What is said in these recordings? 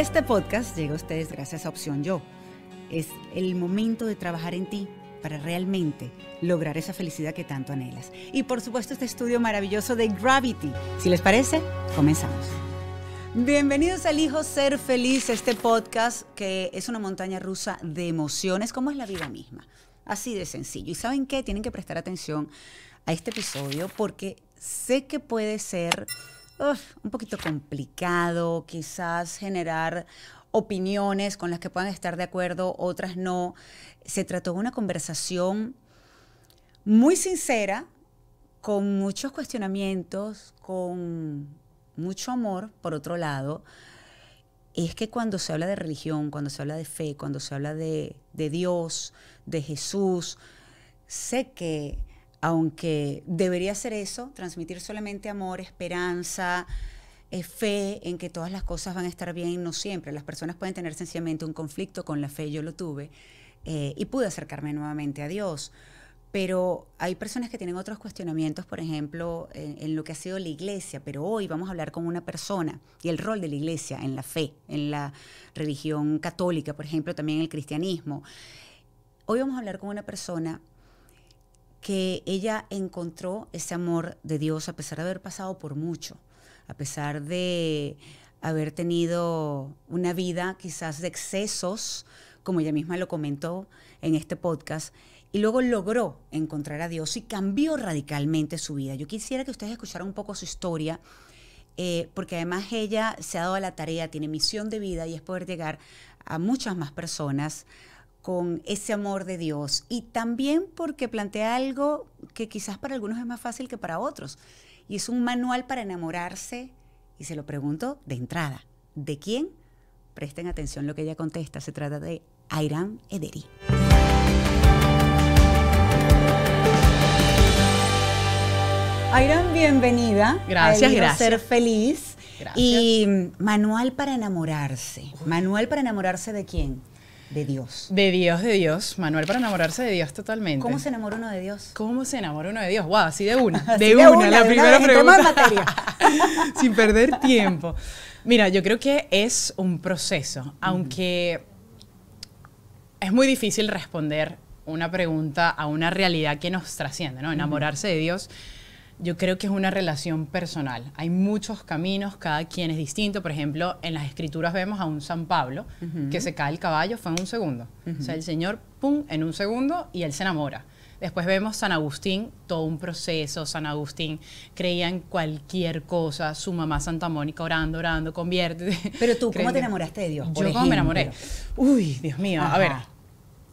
este podcast llega a ustedes gracias a Opción Yo. Es el momento de trabajar en ti para realmente lograr esa felicidad que tanto anhelas. Y por supuesto este estudio maravilloso de Gravity. Si les parece, comenzamos. Bienvenidos al Hijo Ser Feliz, este podcast que es una montaña rusa de emociones, como es la vida misma. Así de sencillo. ¿Y saben qué? Tienen que prestar atención a este episodio porque sé que puede ser un poquito complicado, quizás generar opiniones con las que puedan estar de acuerdo, otras no. Se trató de una conversación muy sincera, con muchos cuestionamientos, con mucho amor, por otro lado. Es que cuando se habla de religión, cuando se habla de fe, cuando se habla de, de Dios, de Jesús, sé que aunque debería ser eso, transmitir solamente amor, esperanza, eh, fe en que todas las cosas van a estar bien, no siempre. Las personas pueden tener sencillamente un conflicto con la fe, yo lo tuve, eh, y pude acercarme nuevamente a Dios. Pero hay personas que tienen otros cuestionamientos, por ejemplo, en, en, lo que ha sido la iglesia, pero hoy vamos a hablar con una persona y el rol de la iglesia en la fe, en la religión católica, por ejemplo, también en el cristianismo. Hoy vamos a hablar con una persona que ella encontró ese amor de Dios a pesar de haber pasado por mucho, a pesar de haber tenido una vida quizás de excesos, como ella misma lo comentó en este podcast, y luego logró encontrar a Dios y cambió radicalmente su vida. Yo quisiera que ustedes escucharan un poco su historia, eh, porque además ella se ha dado a la tarea, tiene misión de vida y es poder llegar a muchas más personas con ese amor de Dios y también porque plantea algo que quizás para algunos es más fácil que para otros y es un manual para enamorarse y se lo pregunto de entrada, ¿de quién? Presten atención lo que ella contesta, se trata de Airam Ederi. Airam, bienvenida. Gracias, gracias. Ser feliz. Gracias. Y manual para enamorarse. ¿Manual para enamorarse de quién? De Dios. De Dios, de Dios. Manuel para enamorarse de Dios totalmente. ¿Cómo se enamora uno de Dios? ¿Cómo se enamora uno de Dios? Wow, así de una. De, una, la primera pregunta. Materia. Sin perder tiempo. Mira, yo creo que es un proceso, aunque es muy difícil responder una pregunta a una realidad que nos trasciende, ¿no? Enamorarse de Dios yo creo que es una relación personal. Hay muchos caminos, cada quien es distinto. Por ejemplo, en las escrituras vemos a un San Pablo que se cae el caballo, fue en un segundo. O sea, el Señor, pum, en un segundo y él se enamora. Después vemos San Agustín, todo un proceso. San Agustín creía en cualquier cosa. Su mamá Santa Mónica orando, orando, convierte. Pero tú, ¿cómo te enamoraste de Dios? Yo, ¿cómo me enamoré? Uy, Dios mío. A ver,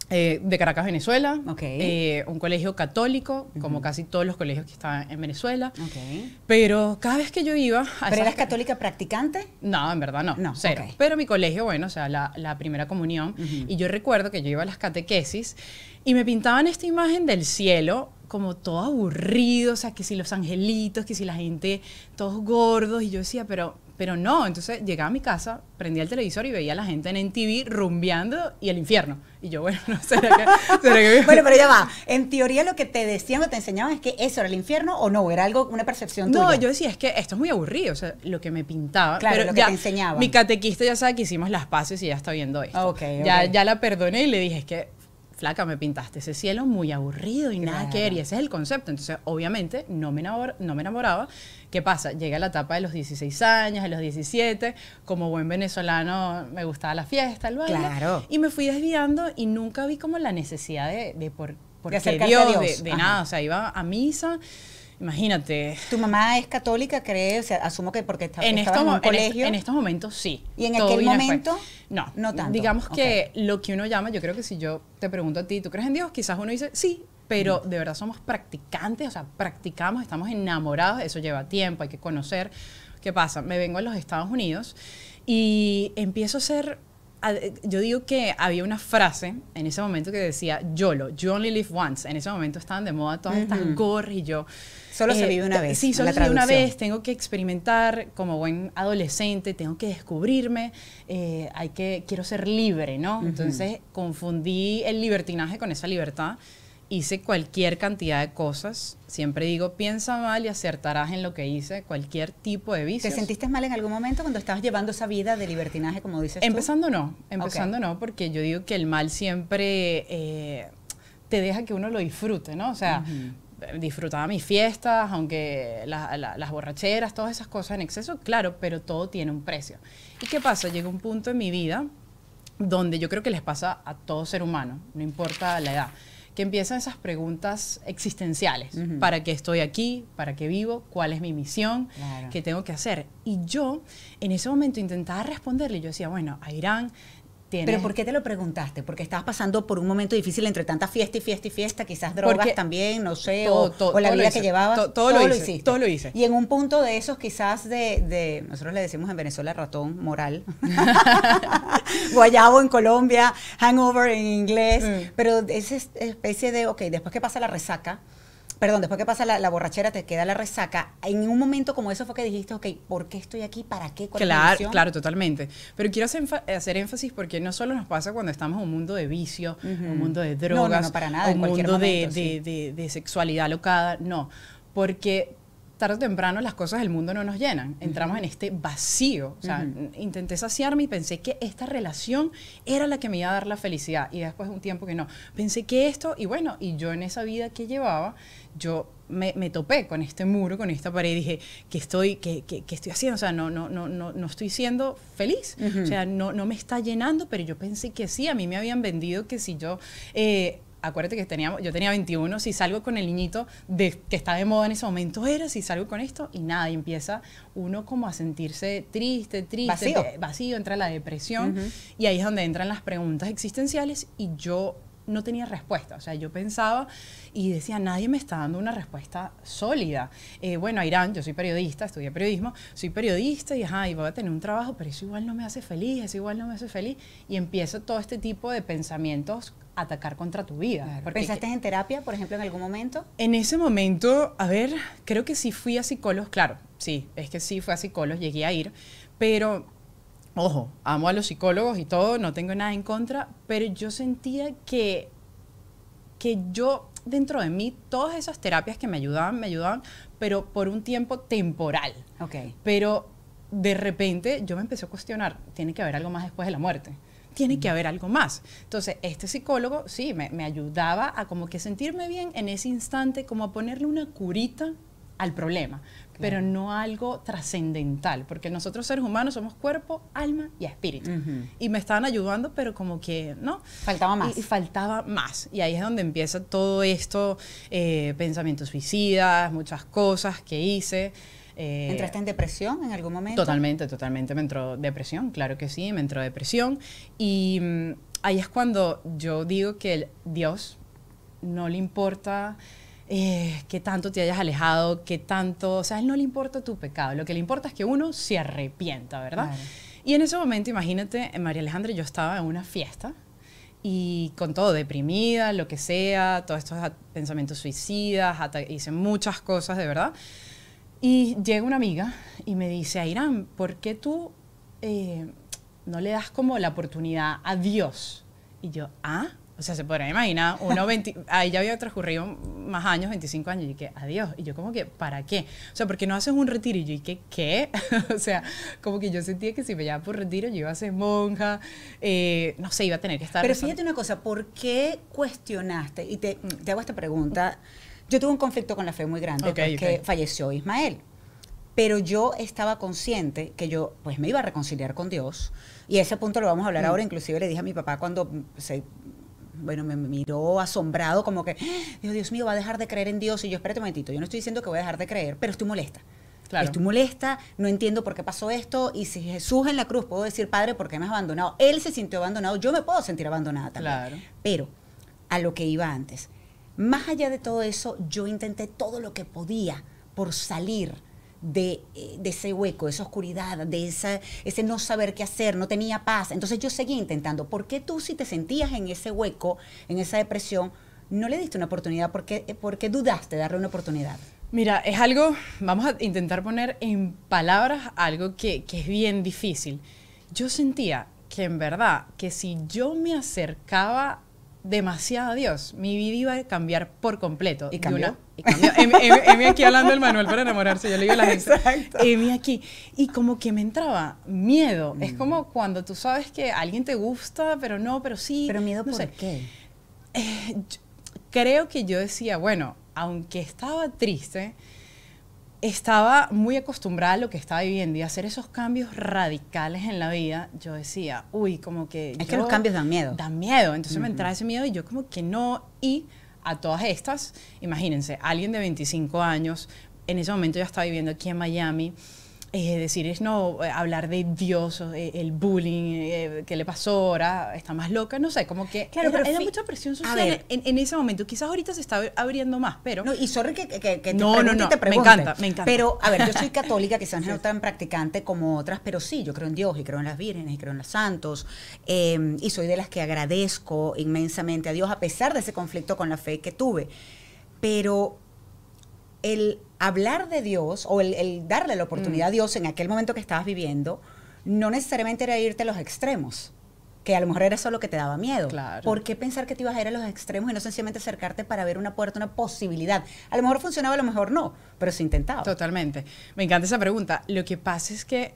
eh, de Caracas, Venezuela, eh, un colegio católico, como casi todos los colegios que están en Venezuela. Okay. Pero cada vez que yo iba... A ¿Pero eras católica practicante? No, en verdad no, Pero mi colegio, bueno, o sea, la, primera comunión, y yo recuerdo que yo iba a las catequesis y me pintaban esta imagen del cielo como todo aburrido, o sea, que si los angelitos, que si la gente, todos gordos, y yo decía, pero pero no, entonces llegaba a mi casa, prendía el televisor y veía a la gente en NTV rumbeando y el infierno. Y yo, bueno, no sé. ¿será bueno, pero ya va. En teoría, lo que te decían o te enseñaban es que eso era el infierno o no, era algo, una percepción no, No, yo decía, es que esto es muy aburrido, o sea, lo que me pintaba. Claro, lo que te enseñaba Mi catequista ya sabe que hicimos las paces y ya está viendo esto. Ya, ya la perdoné y le dije, es que flaca, me pintaste ese cielo muy aburrido y nada que ver, y ese es el concepto. Entonces, obviamente, no me, no me enamoraba. ¿Qué pasa? Llegué a la etapa de los 16 años, de los 17, como buen venezolano me gustaba la fiesta, el baile, y me fui desviando y nunca vi como la necesidad de, de por, de qué Dios, a Dios. de, de nada, o sea, iba a misa Imagínate. ¿Tu mamá es católica, cree? O sea, asumo que porque está en, estos, en un colegio. En, estos momentos sí. ¿Y en aquel momento? No. No tanto. Digamos que lo que uno llama, yo creo que si yo te pregunto a ti, ¿tú crees en Dios? Quizás uno dice, sí, pero mm. de verdad somos practicantes, o sea, practicamos, estamos enamorados, eso lleva tiempo, hay que conocer. ¿Qué pasa? Me vengo a los Estados Unidos y empiezo a ser eh, yo digo que había una frase en ese momento que decía YOLO, you only live once. En ese momento estaban de moda todas estas gorras y yo Solo eh, se vive una vez. Sí, solo se vive una vez. Tengo que experimentar como buen adolescente, tengo que descubrirme, eh, hay que, quiero ser libre, ¿no? Entonces confundí el libertinaje con esa libertad. Hice cualquier cantidad de cosas. Siempre digo, piensa mal y acertarás en lo que hice, cualquier tipo de vicio. ¿Te sentiste mal en algún momento cuando estabas llevando esa vida de libertinaje, como dices Empezando no, empezando no, porque yo digo que el mal siempre eh, te deja que uno lo disfrute, ¿no? O sea, disfrutaba mis fiestas, aunque las borracheras, todas esas cosas en exceso, claro, pero todo tiene un precio. ¿Y qué pasa? Llega un punto en mi vida donde yo creo que les pasa a todo ser humano, no importa la edad, que empiezan esas preguntas existenciales. ¿Para qué estoy aquí? ¿Para qué vivo? ¿Cuál es mi misión? ¿Qué tengo que hacer? Y yo en ese momento intentaba responderle, yo decía, bueno, a Irán pero ¿por qué te lo preguntaste? Porque estabas pasando por un momento difícil entre tanta fiesta y fiesta y fiesta, quizás drogas también, no sé, o, la vida que llevabas. todo, lo, hice, Y en un punto de esos quizás de, nosotros le decimos en Venezuela ratón moral, guayabo en Colombia, hangover en inglés, pero esa especie de, ok, después que pasa la resaca, perdón, después que pasa la, borrachera, te queda la resaca. En un momento como eso fue que dijiste, ok, ¿por qué estoy aquí? ¿Para qué? claro, claro, totalmente. Pero quiero hacer, énfasis porque no solo nos pasa cuando estamos en un mundo de vicio, un mundo de drogas, un mundo de, de sexualidad locada, no. Porque tarde o temprano las cosas del mundo no nos llenan. Entramos en este vacío. O sea, intenté saciarme y pensé que esta relación era la que me iba a dar la felicidad. Y después de un tiempo que no. Pensé que esto, y bueno, y yo en esa vida que llevaba, yo me, topé con este muro, con esta pared y dije, ¿qué estoy, estoy haciendo? O sea, no, no, no, no, no estoy siendo feliz. O sea, no, no me está llenando, pero yo pensé que sí. A mí me habían vendido que si yo... Eh, acuérdate que teníamos, yo tenía 21, si salgo con el niñito de, que estaba de moda en ese momento era, si salgo con esto y nada, y empieza uno como a sentirse triste, triste, vacío, entra la depresión y ahí es donde entran las preguntas existenciales y yo no tenía respuesta. O sea, yo pensaba y decía, nadie me está dando una respuesta sólida. Eh, bueno, Irán, yo soy periodista, estudié periodismo, soy periodista y, ajá, y voy a tener un trabajo, pero eso igual no me hace feliz, eso igual no me hace feliz. Y empiezo todo este tipo de pensamientos a atacar contra tu vida. ¿Pensaste en terapia, por ejemplo, en algún momento? En ese momento, a ver, creo que sí fui a psicólogos, claro, sí, es que sí fui a psicólogos, llegué a ir, pero ojo, amo a los psicólogos y todo, no tengo nada en contra, pero yo sentía que, que yo dentro de mí todas esas terapias que me ayudaban, me ayudaban, pero por un tiempo temporal. Ok. Pero de repente yo me empecé a cuestionar, tiene que haber algo más después de la muerte. Tiene que haber algo más. Entonces, este psicólogo, sí, me, me ayudaba a como que sentirme bien en ese instante, como a ponerle una curita al problema pero no algo trascendental, porque nosotros seres humanos somos cuerpo, alma y espíritu. Y me estaban ayudando, pero como que, ¿no? Faltaba más. Y, faltaba más. Y ahí es donde empieza todo esto, eh, pensamientos suicidas, muchas cosas que hice. Eh, ¿Entraste en depresión en algún momento? Totalmente, totalmente me entró depresión, claro que sí, me entró depresión. Y mm, ahí es cuando yo digo que el Dios no le importa eh, que tanto te hayas alejado, que tanto, o sea, a él no le importa tu pecado, lo que le importa es que uno se arrepienta, ¿verdad? Y en ese momento, imagínate, eh, María Alejandra, yo estaba en una fiesta y con todo, deprimida, lo que sea, todos estos pensamientos suicidas, hice muchas cosas, de verdad. Y llega una amiga y me dice, Irán ¿por qué tú eh, no le das como la oportunidad a Dios? Y yo, ah, o sea, se podrán imaginar, uno 20, ahí ya había transcurrido más años, 25 años, y que adiós. Y yo como que, ¿para qué? O sea, ¿por qué no haces un retiro? Y yo, ¿y qué? o sea, como que yo sentía que si me llevaba por retiro, yo iba a ser monja, eh, no sé, iba a tener que estar... Pero fíjate una cosa, ¿por qué cuestionaste? Y te, hago esta pregunta. Yo tuve un conflicto con la fe muy grande porque falleció Ismael pero yo estaba consciente que yo pues me iba a reconciliar con Dios y ese punto lo vamos a hablar mm. ahora, inclusive le dije a mi papá cuando se bueno, me miró asombrado, como que, dijo, Dios mío, va a dejar de creer en Dios. Y yo, espérate un momentito, yo no estoy diciendo que voy a dejar de creer, pero estoy molesta. Claro. Estoy molesta, no entiendo por qué pasó esto. Y si Jesús en la cruz puedo decir, Padre, ¿por qué me has abandonado? Él se sintió abandonado, yo me puedo sentir abandonada también. Claro. Pero a lo que iba antes. Más allá de todo eso, yo intenté todo lo que podía por salir eh, de, ese hueco, de esa oscuridad, de esa, ese no saber qué hacer, no tenía paz. Entonces yo seguía intentando. ¿Por qué tú si te sentías en ese hueco, en esa depresión, no le diste una oportunidad? ¿Por qué, eh, dudaste de darle una oportunidad? Mira, es algo, vamos a intentar poner en palabras algo que, que es bien difícil. Yo sentía que en verdad, que si yo me acercaba demasiado Dios. Mi vida iba a cambiar por completo. ¿Y cambió? y cambió. Em, em, em, aquí hablando el manual para enamorarse, yo le digo la gente. Exacto. Emi aquí. Y como que me entraba miedo. Es mm. como cuando tú sabes que alguien te gusta, pero no, pero sí. ¿Pero miedo no por sé. qué? Eh, creo que yo decía, bueno, aunque estaba triste, estaba muy acostumbrada a lo que estaba viviendo y hacer esos cambios radicales en la vida, yo decía, uy, como que... Es que los cambios dan miedo. Dan miedo, entonces me entraba ese miedo y yo como que no. Y a todas estas, imagínense, alguien de 25 años, en ese momento ya estaba viviendo aquí en Miami, es eh, decir, es no eh, hablar de Dios, el bullying eh, que le pasó ahora, está más loca, no sé, como que claro, pero mucha presión social en, ese momento. Quizás ahorita se está abriendo más, pero... No, y sorry que, que, que no, no, no, me encanta, me encanta. Pero, a ver, yo soy católica, quizás no tan practicante como otras, pero sí, yo creo en Dios y creo en las vírgenes y creo en los santos. Em, y soy de las que agradezco inmensamente a Dios a pesar de ese conflicto con la fe que tuve. Pero el hablar de Dios o el, darle la oportunidad a mm. Dios en aquel momento que estabas viviendo, no necesariamente era irte a los extremos, que a lo mejor era eso lo que te daba miedo. ¿Por qué pensar que te ibas a ir a los extremos y no sencillamente acercarte para ver una puerta, una posibilidad? A lo mejor funcionaba, a lo mejor no, pero se intentaba. Totalmente. Me encanta esa pregunta. Lo que pasa es que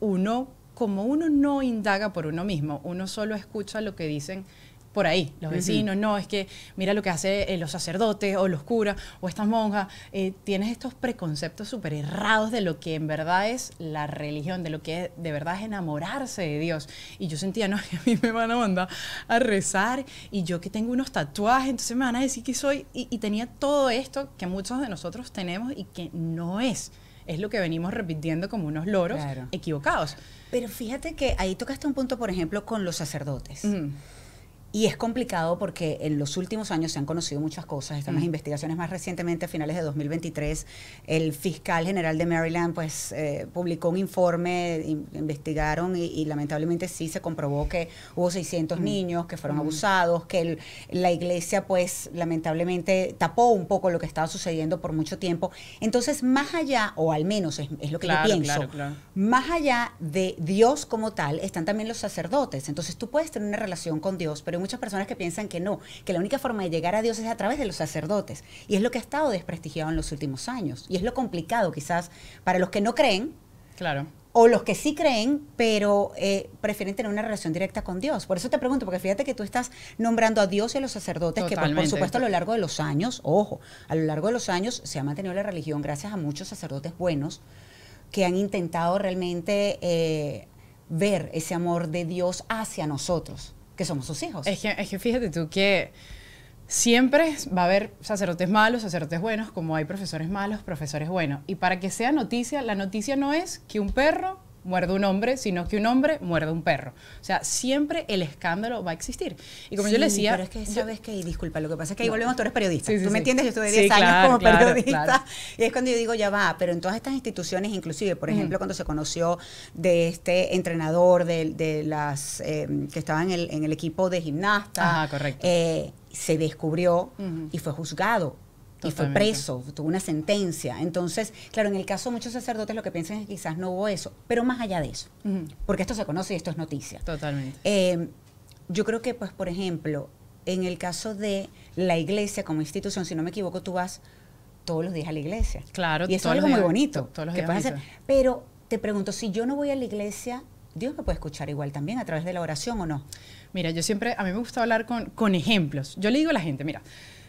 uno, como uno no indaga por uno mismo, uno solo escucha lo que dicen por ahí, los vecinos, no, es que mira lo que hacen eh, los sacerdotes o los curas o estas monjas, eh, tienes estos preconceptos súper errados de lo que en verdad es la religión, de lo que de verdad es enamorarse de Dios. Y yo sentía, no, que a mí me van a mandar a rezar y yo que tengo unos tatuajes, entonces me van a decir que soy, y, tenía todo esto que muchos de nosotros tenemos y que no es es lo que venimos repitiendo como unos loros equivocados. Pero fíjate que ahí tocaste un punto, por ejemplo, con los sacerdotes. Y es complicado porque en los últimos años se han conocido muchas cosas, están las mm. investigaciones más recientemente, a finales de 2023, el fiscal general de Maryland pues eh, publicó un informe, investigaron y, lamentablemente sí se comprobó que hubo 600 mm. niños que fueron mm. abusados, que la iglesia pues lamentablemente tapó un poco lo que estaba sucediendo por mucho tiempo. Entonces más allá, o al menos es, lo que yo pienso, más allá de Dios como tal, están también los sacerdotes. Entonces tú puedes tener una relación con Dios, pero muchas personas que piensan que no, que la única forma de llegar a Dios es a través de los sacerdotes. Y es lo que ha estado desprestigiado en los últimos años. Y es lo complicado quizás para los que no creen. Claro. O los que sí creen, pero eh, prefieren tener una relación directa con Dios. Por eso te pregunto, porque fíjate que tú estás nombrando a Dios y a los sacerdotes, que por, supuesto a lo largo de los años, ojo, a lo largo de los años se ha mantenido la religión gracias a muchos sacerdotes buenos que han intentado realmente eh, ver ese amor de Dios hacia nosotros que somos sus hijos. Es que, es que fíjate tú que siempre va a haber sacerdotes malos, sacerdotes buenos, como hay profesores malos, profesores buenos. Y para que sea noticia, la noticia no es que un perro muerde un hombre, sino que un hombre muerde un perro. O sea, siempre el escándalo va a existir. Y como yo le decía... Pero es que sabes que, disculpa, lo que pasa es que ahí volvemos, tú eres periodista. tú me entiendes, yo estuve 10 años como periodista. Y es cuando yo digo, ya va, pero en todas estas instituciones, inclusive, por ejemplo, cuando se conoció de este entrenador de, las em, que estaban en el, equipo de gimnasta, eh, se descubrió y fue juzgado y fue preso, tuvo una sentencia. Entonces, claro, en el caso de muchos sacerdotes lo que piensan es que quizás no hubo eso, pero más allá de eso, porque esto se conoce y esto es noticia. Totalmente. Em, yo creo que, pues, por ejemplo, en el caso de la iglesia como institución, si no me equivoco, tú vas todos los días a la iglesia. Claro, y eso es algo muy bonito. Todos los días Pero te pregunto, si yo no voy a la iglesia, Dios me puede escuchar igual también a través de la oración o no. Mira, yo siempre, a mí me gusta hablar con, con ejemplos. Yo le digo a la gente, mira,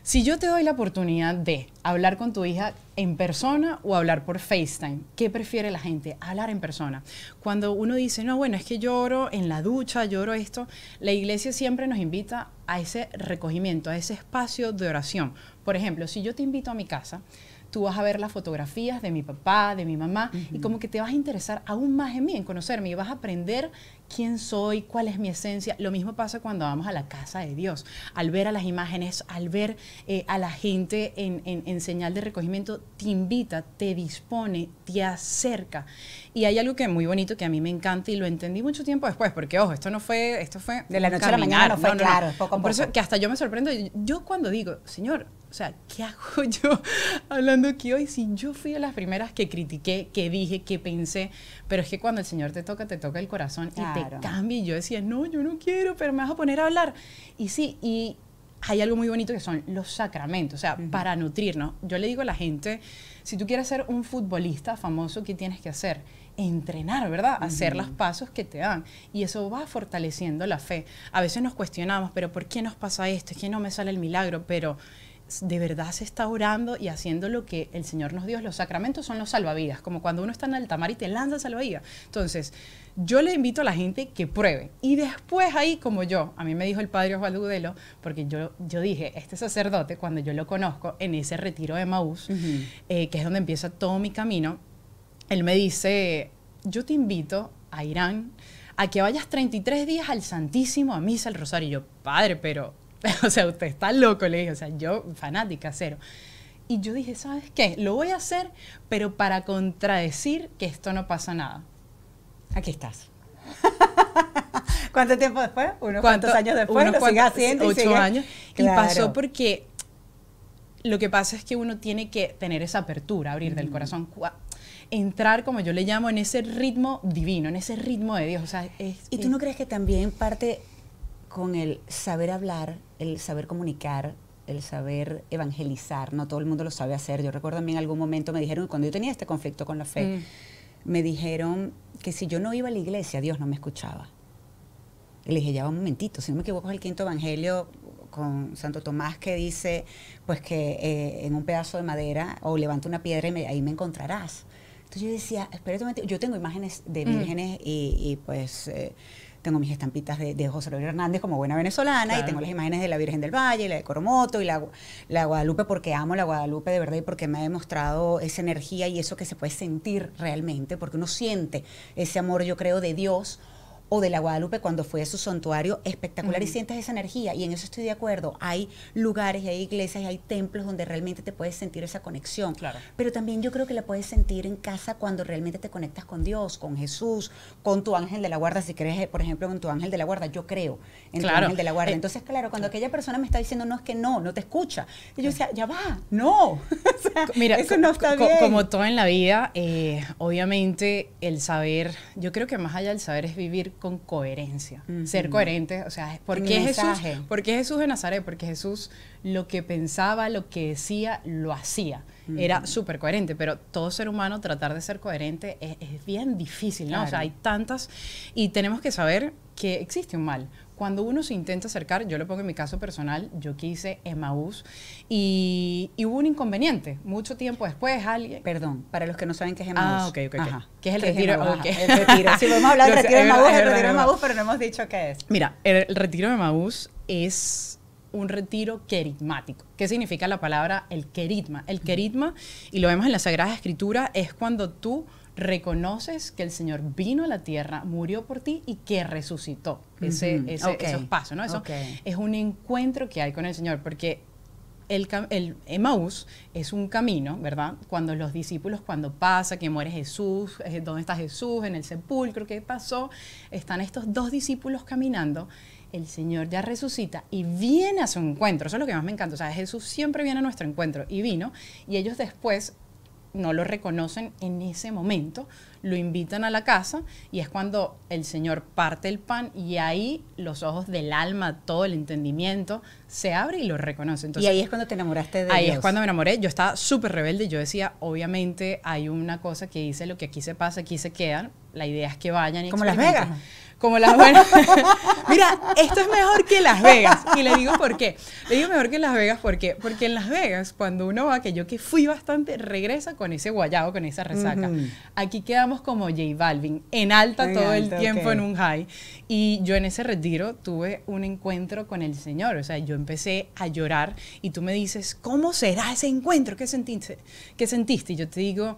si yo te doy la oportunidad de hablar con tu hija en persona o hablar por FaceTime, ¿qué prefiere la gente? Hablar en persona. Cuando uno dice, no, bueno, es que lloro en la ducha, lloro esto, la iglesia siempre nos invita a ese recogimiento, a ese espacio de oración. Por ejemplo, si yo te invito a mi casa, tú vas a ver las fotografías de mi papá, de mi mamá, y como que te vas a interesar aún más en mí, en conocerme, y vas a aprender quién soy, cuál es mi esencia. Lo mismo pasa cuando vamos a la casa de Dios, al ver a las imágenes, al ver eh, a la gente en, señal de recogimiento, te invita, te dispone, te acerca. Y hay algo que es muy bonito que a mí me encanta y lo entendí mucho tiempo después, porque ojo, esto no fue, esto fue de la noche a la mañana, no fue claro, Por eso que hasta yo me sorprendo, yo cuando digo, "Señor, o sea, ¿qué hago yo hablando aquí hoy si yo fui de las primeras que critiqué, que dije, que pensé, pero es que cuando el Señor te toca, te toca el corazón y te cambio Y yo decía, no, yo no quiero, pero me vas a poner a hablar. Y sí, y hay algo muy bonito que son los sacramentos, o sea, para nutrirnos. Yo le digo a la gente, si tú quieres ser un futbolista famoso, ¿qué tienes que hacer? Entrenar, ¿verdad? Hacer los pasos que te dan. Y eso va fortaleciendo la fe. A veces nos cuestionamos, pero ¿por qué nos pasa esto? Es que no me sale el milagro, pero de verdad se está orando y haciendo lo que el Señor nos dio. Los sacramentos son los salvavidas, como cuando uno está en alta mar y te lanza salvavidas. Entonces, yo le invito a la gente que pruebe. Y después ahí, como yo, a mí me dijo el padre Osvaldo gudelo porque yo, yo dije, este sacerdote, cuando yo lo conozco en ese retiro de Maús, eh, que es donde empieza todo mi camino, él me dice, yo te invito a Irán a que vayas 33 días al Santísimo, a misa, al rosario. Y yo, padre, pero o sea, usted está loco, le dije, o sea, yo fanática, cero. Y yo dije, ¿sabes qué? Lo voy a hacer, pero para contradecir que esto no pasa nada. Aquí estás. ¿Cuánto tiempo después? ¿Unos años después? Unos lo haciendo ocho años. Y pasó porque lo que pasa es que uno tiene que tener esa apertura, abrir del corazón, entrar, como yo le llamo, en ese ritmo divino, en ese ritmo de Dios. O sea, ¿Y tú no crees que también parte con el saber hablar, el saber comunicar, el saber evangelizar. No todo el mundo lo sabe hacer. Yo recuerdo a mí en algún momento me dijeron, cuando yo tenía este conflicto con la fe, mm. me dijeron que si yo no iba a la iglesia, Dios no me escuchaba. Y le dije, ya un momentito, si no me equivoco es el quinto evangelio con Santo Tomás que dice, pues que eh, en un pedazo de madera o levanta una piedra y ahí me encontrarás. Entonces yo decía, espérate un momento, yo tengo imágenes de mm. vírgenes y, pues... Eh, tengo mis estampitas de, José Luis Hernández como buena venezolana y tengo las imágenes de la Virgen del Valle, y la de Coromoto y la, la Guadalupe porque amo la Guadalupe de verdad y porque me ha demostrado esa energía y eso que se puede sentir realmente, porque uno siente ese amor, yo creo, de Dios o de la Guadalupe cuando fue a su santuario espectacular y sientes esa energía y en eso estoy de acuerdo. Hay lugares y hay iglesias y hay templos donde realmente te puedes sentir esa conexión. Claro. Pero también yo creo que la puedes sentir en casa cuando realmente te conectas con Dios, con Jesús, con tu ángel de la guarda, si crees, eh, por ejemplo, con tu ángel de la guarda, yo creo en claro. tu ángel de la guarda. Eh, Entonces, claro, cuando aquella persona me está diciendo no es que no, no te escucha. yo decía, ya va, no. Mira, como todo en la vida, eh, obviamente el saber, yo creo que más allá del saber es vivir con coherencia, ser coherente, o sea, ¿por qué, Jesús, ¿por qué Jesús de Nazaret? Porque Jesús lo que pensaba, lo que decía, lo hacía. Era súper coherente, pero todo ser humano tratar de ser coherente es, bien difícil, ¿no? O sea, hay tantas y tenemos que saber que existe un mal, cuando uno se intenta acercar, yo lo pongo en mi caso personal, yo quise Emmaus y, hubo un inconveniente. Mucho tiempo después alguien... Perdón, para los que no saben qué es ah, Emaús. Ah, ok, ok. Ajá. ¿Qué es el retiro? El retiro. Si hemos hablar del retiro de Emmaus, el retiro de Emmaus, pero no hemos dicho qué es. Mira, el, retiro de Emaús es un retiro queridmático. ¿Qué significa la palabra el queridma? El queridma, y lo vemos en la Sagrada Escritura, es cuando tú reconoces que el Señor vino a la tierra, murió por ti y que resucitó. Ese, Esos pasos, ¿no? Eso es un encuentro que hay con el Señor, porque el, el, es un camino, ¿verdad? Cuando los discípulos, cuando pasa, que muere Jesús, eh, ¿dónde está Jesús? En el sepulcro, ¿qué pasó? Están estos dos discípulos caminando. El Señor ya resucita y viene a su encuentro. Eso es lo que más me encanta. O sea, Jesús siempre viene a nuestro encuentro y vino. Y ellos después no lo reconocen en ese momento, lo invitan a la casa y es cuando el Señor parte el pan y ahí los ojos del alma, todo el entendimiento se abre y lo reconoce. y ahí es cuando te enamoraste de ahí Ahí es cuando me enamoré, yo estaba súper rebelde, yo decía, obviamente hay una cosa que dice lo que aquí se pasa, aquí se quedan, la idea es que vayan y... Como Las Vegas como las buenas. Mira, esto es mejor que Las Vegas. Y le digo por qué. Le digo mejor que Las Vegas porque porque en Las Vegas, cuando uno va, que yo que fui bastante, regresa con ese guayado, con esa resaca. Aquí quedamos como J Balvin, en alta todo el tiempo en un high. Y yo en ese retiro tuve un encuentro con el Señor. O sea, yo empecé a llorar y tú me dices, ¿cómo será ese encuentro? ¿Qué sentiste? ¿Qué sentiste? Y yo te digo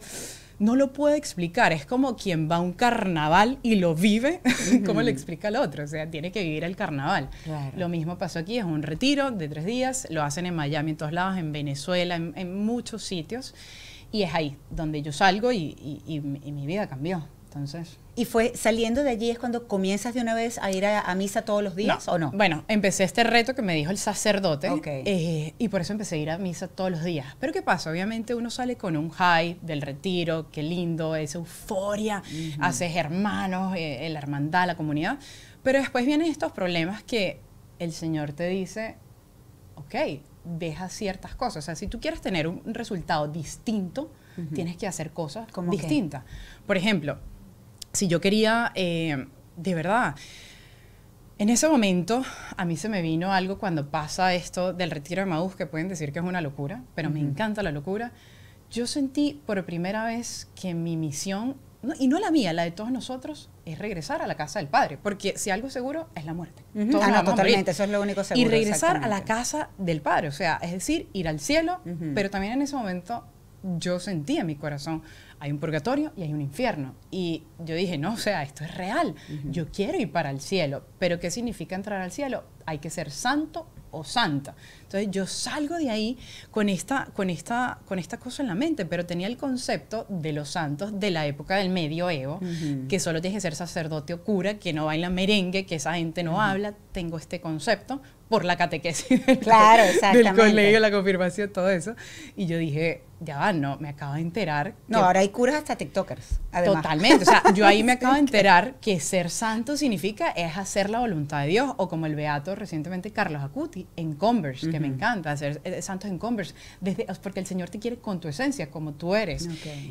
no lo puedo explicar. Es como quien va a un carnaval y lo vive, como lo le explica al otro? O sea, tiene que vivir el carnaval. Lo mismo pasó aquí, es un retiro de tres días, lo hacen en Miami, en todos lados, en Venezuela, en, muchos sitios. Y es ahí donde yo salgo y, y mi vida cambió. Entonces, ¿Y fue saliendo de allí es cuando comienzas de una vez a ir a, misa todos los días o no? Bueno, empecé este reto que me dijo el sacerdote eh, y por eso empecé a ir a misa todos los días. Pero ¿qué pasa? Obviamente uno sale con un high del retiro, qué lindo, esa euforia, haces hermanos, eh, eh, la hermandad, la comunidad. Pero después vienen estos problemas que el Señor te dice, ok, deja ciertas cosas. O sea, si tú quieres tener un resultado distinto, tienes que hacer cosas distintas. Por ejemplo, si yo quería, eh, de verdad, en ese momento a mí se me vino algo cuando pasa esto del retiro de Maús, que pueden decir que es una locura, pero me encanta la locura. Yo sentí por primera vez que mi misión, y no la mía, la de todos nosotros, es regresar a la casa del Padre, porque si algo es seguro es la muerte. ah, no, totalmente, eso es lo único seguro. Y regresar a la casa del Padre, o sea, es decir, ir al cielo, pero también en ese momento yo sentía mi corazón hay un purgatorio y hay un infierno. Y yo dije, no, o sea, esto es real. Yo quiero ir para el cielo. Pero ¿qué significa entrar al cielo? Hay que ser santo o santa. Entonces yo salgo de ahí con esta, con esta, con esta cosa en la mente, pero tenía el concepto de los santos de la época del medioevo, que solo tienes que ser sacerdote o cura, que no baila merengue, que esa gente no habla. Tengo este concepto, por la catequesis del, claro, colegio, la confirmación, todo eso. Y yo dije, ya va, no, me acabo de enterar. No, ahora hay curas hasta TikTokers. Totalmente. O sea, yo ahí me acabo de enterar que ser santo significa es hacer la voluntad de Dios. O como el beato recientemente Carlos Acuti en Converse, que me encanta, hacer eh, santos en Converse. Desde, porque el Señor te quiere con tu esencia, como tú eres.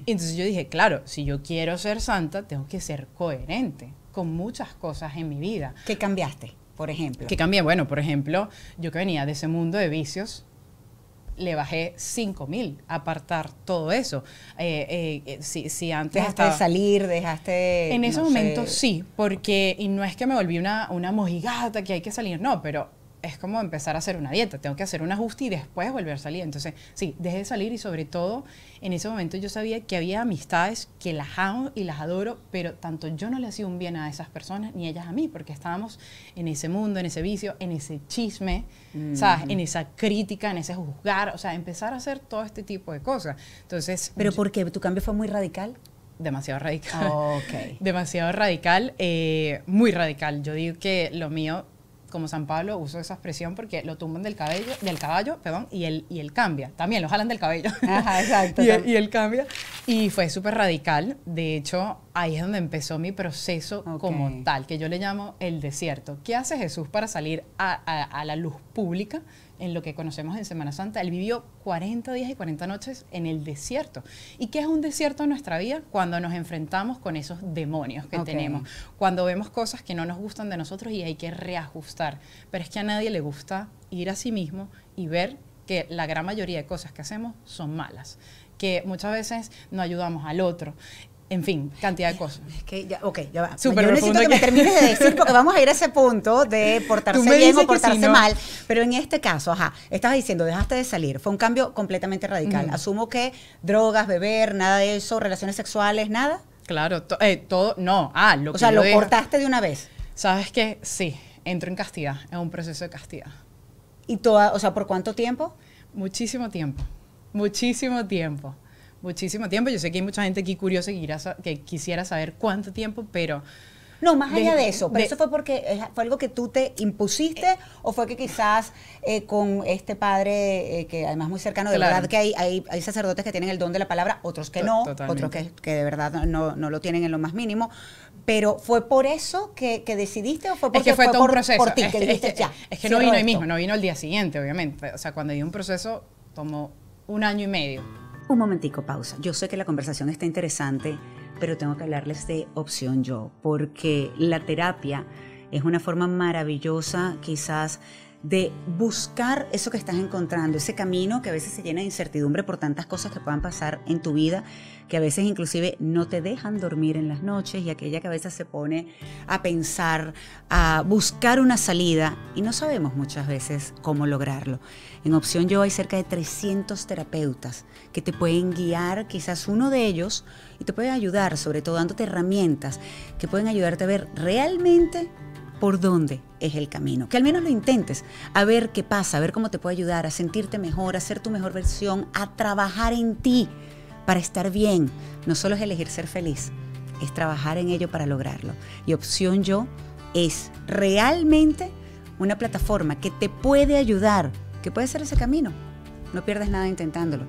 entonces yo dije, claro, si yo quiero ser santa, tengo que ser coherente con muchas cosas en mi vida. ¿Qué cambiaste? por ejemplo. Que cambié, bueno, por ejemplo, yo que venía de ese mundo de vicios, le bajé 5 mil, apartar todo eso. Eh, eh, eh, si, si, antes dejaste de salir, dejaste... En ese momento sí, porque, y no es que me volví una, una mojigata que hay que salir, no, pero es como empezar a hacer una dieta, tengo que hacer un ajuste y después volver a salir. Entonces, sí, dejé de salir y sobre todo en ese momento yo sabía que había amistades que las amo y las adoro, pero tanto yo no le hacía un bien a esas personas ni ellas a mí, porque estábamos en ese mundo, en ese vicio, en ese chisme, En esa crítica, en ese juzgar, o sea, empezar a hacer todo este tipo de cosas. Entonces... ¿Pero por qué? ¿Tu cambio fue muy radical? demasiado radical. demasiado radical, eh, muy radical. Yo digo que lo mío como San Pablo uso esa expresión porque lo tumban del cabello, del caballo, perdón, y él, y él cambia. También lo jalan del cabello. Ajá, exacto. y, él, cambia. Y fue súper radical. De hecho, ahí es donde empezó mi proceso como tal, que yo le llamo el desierto. ¿Qué hace Jesús para salir a la luz pública? en lo que conocemos en Semana Santa. Él vivió 40 días y 40 noches en el desierto. ¿Y qué es un desierto en nuestra vida? Cuando nos enfrentamos con esos demonios que tenemos, cuando vemos cosas que no nos gustan de nosotros y hay que reajustar. Pero es que a nadie le gusta ir a sí mismo y ver que la gran mayoría de cosas que hacemos son malas que muchas veces no ayudamos al otro, en fin, cantidad de cosas. Es que ya, ok, ya va. Yo necesito que, me termines de decir porque vamos a ir a ese punto de portarse bien o portarse mal. Pero en este caso, ajá, estabas diciendo, dejaste de salir. Fue un cambio completamente radical. Asumo que drogas, beber, nada de eso, relaciones sexuales, nada. Claro, eh, todo, no. Ah, lo o sea, lo cortaste de una vez. ¿Sabes qué? Sí, entro en castidad, en un proceso de castidad. ¿Y toda, o sea, por cuánto tiempo? Muchísimo tiempo, muchísimo tiempo muchísimo tiempo. Yo sé que hay mucha gente aquí curiosa que quisiera saber cuánto tiempo, pero... No, más allá de, eso, pero eso fue porque eh, fue algo que tú te impusiste o fue que quizás eh, con este padre, eh, que además muy cercano, de verdad que hay, hay, sacerdotes que tienen el don de la palabra, otros que no, otros que, de verdad no, lo tienen en lo más mínimo. Pero fue por eso que, decidiste o fue porque fue, todo por, un proceso. ti, es, que no vino ahí mismo, no vino el día siguiente, obviamente. O sea, cuando dio un proceso tomó un año y medio un momentico pausa. Yo sé que la conversación está interesante, pero tengo que hablarles de opción yo, porque la terapia es una forma maravillosa quizás de buscar eso que estás encontrando, ese camino que a veces se llena de incertidumbre por tantas cosas que puedan pasar en tu vida, que a veces inclusive no te dejan dormir en las noches y aquella que a veces se pone a pensar, a buscar una salida y no sabemos muchas veces cómo lograrlo. En Opción Yo hay cerca de 300 terapeutas que te pueden guiar, quizás uno de ellos, y te pueden ayudar, sobre todo dándote herramientas que pueden ayudarte a ver realmente por dónde es el camino. Que al menos lo intentes, a ver qué pasa, a ver cómo te puede ayudar a sentirte mejor, a ser tu mejor versión, a trabajar en ti para estar bien. No solo es elegir ser feliz, es trabajar en ello para lograrlo. Y opción yo es realmente una plataforma que te puede ayudar, que puede ser ese camino. No pierdas nada intentándolo.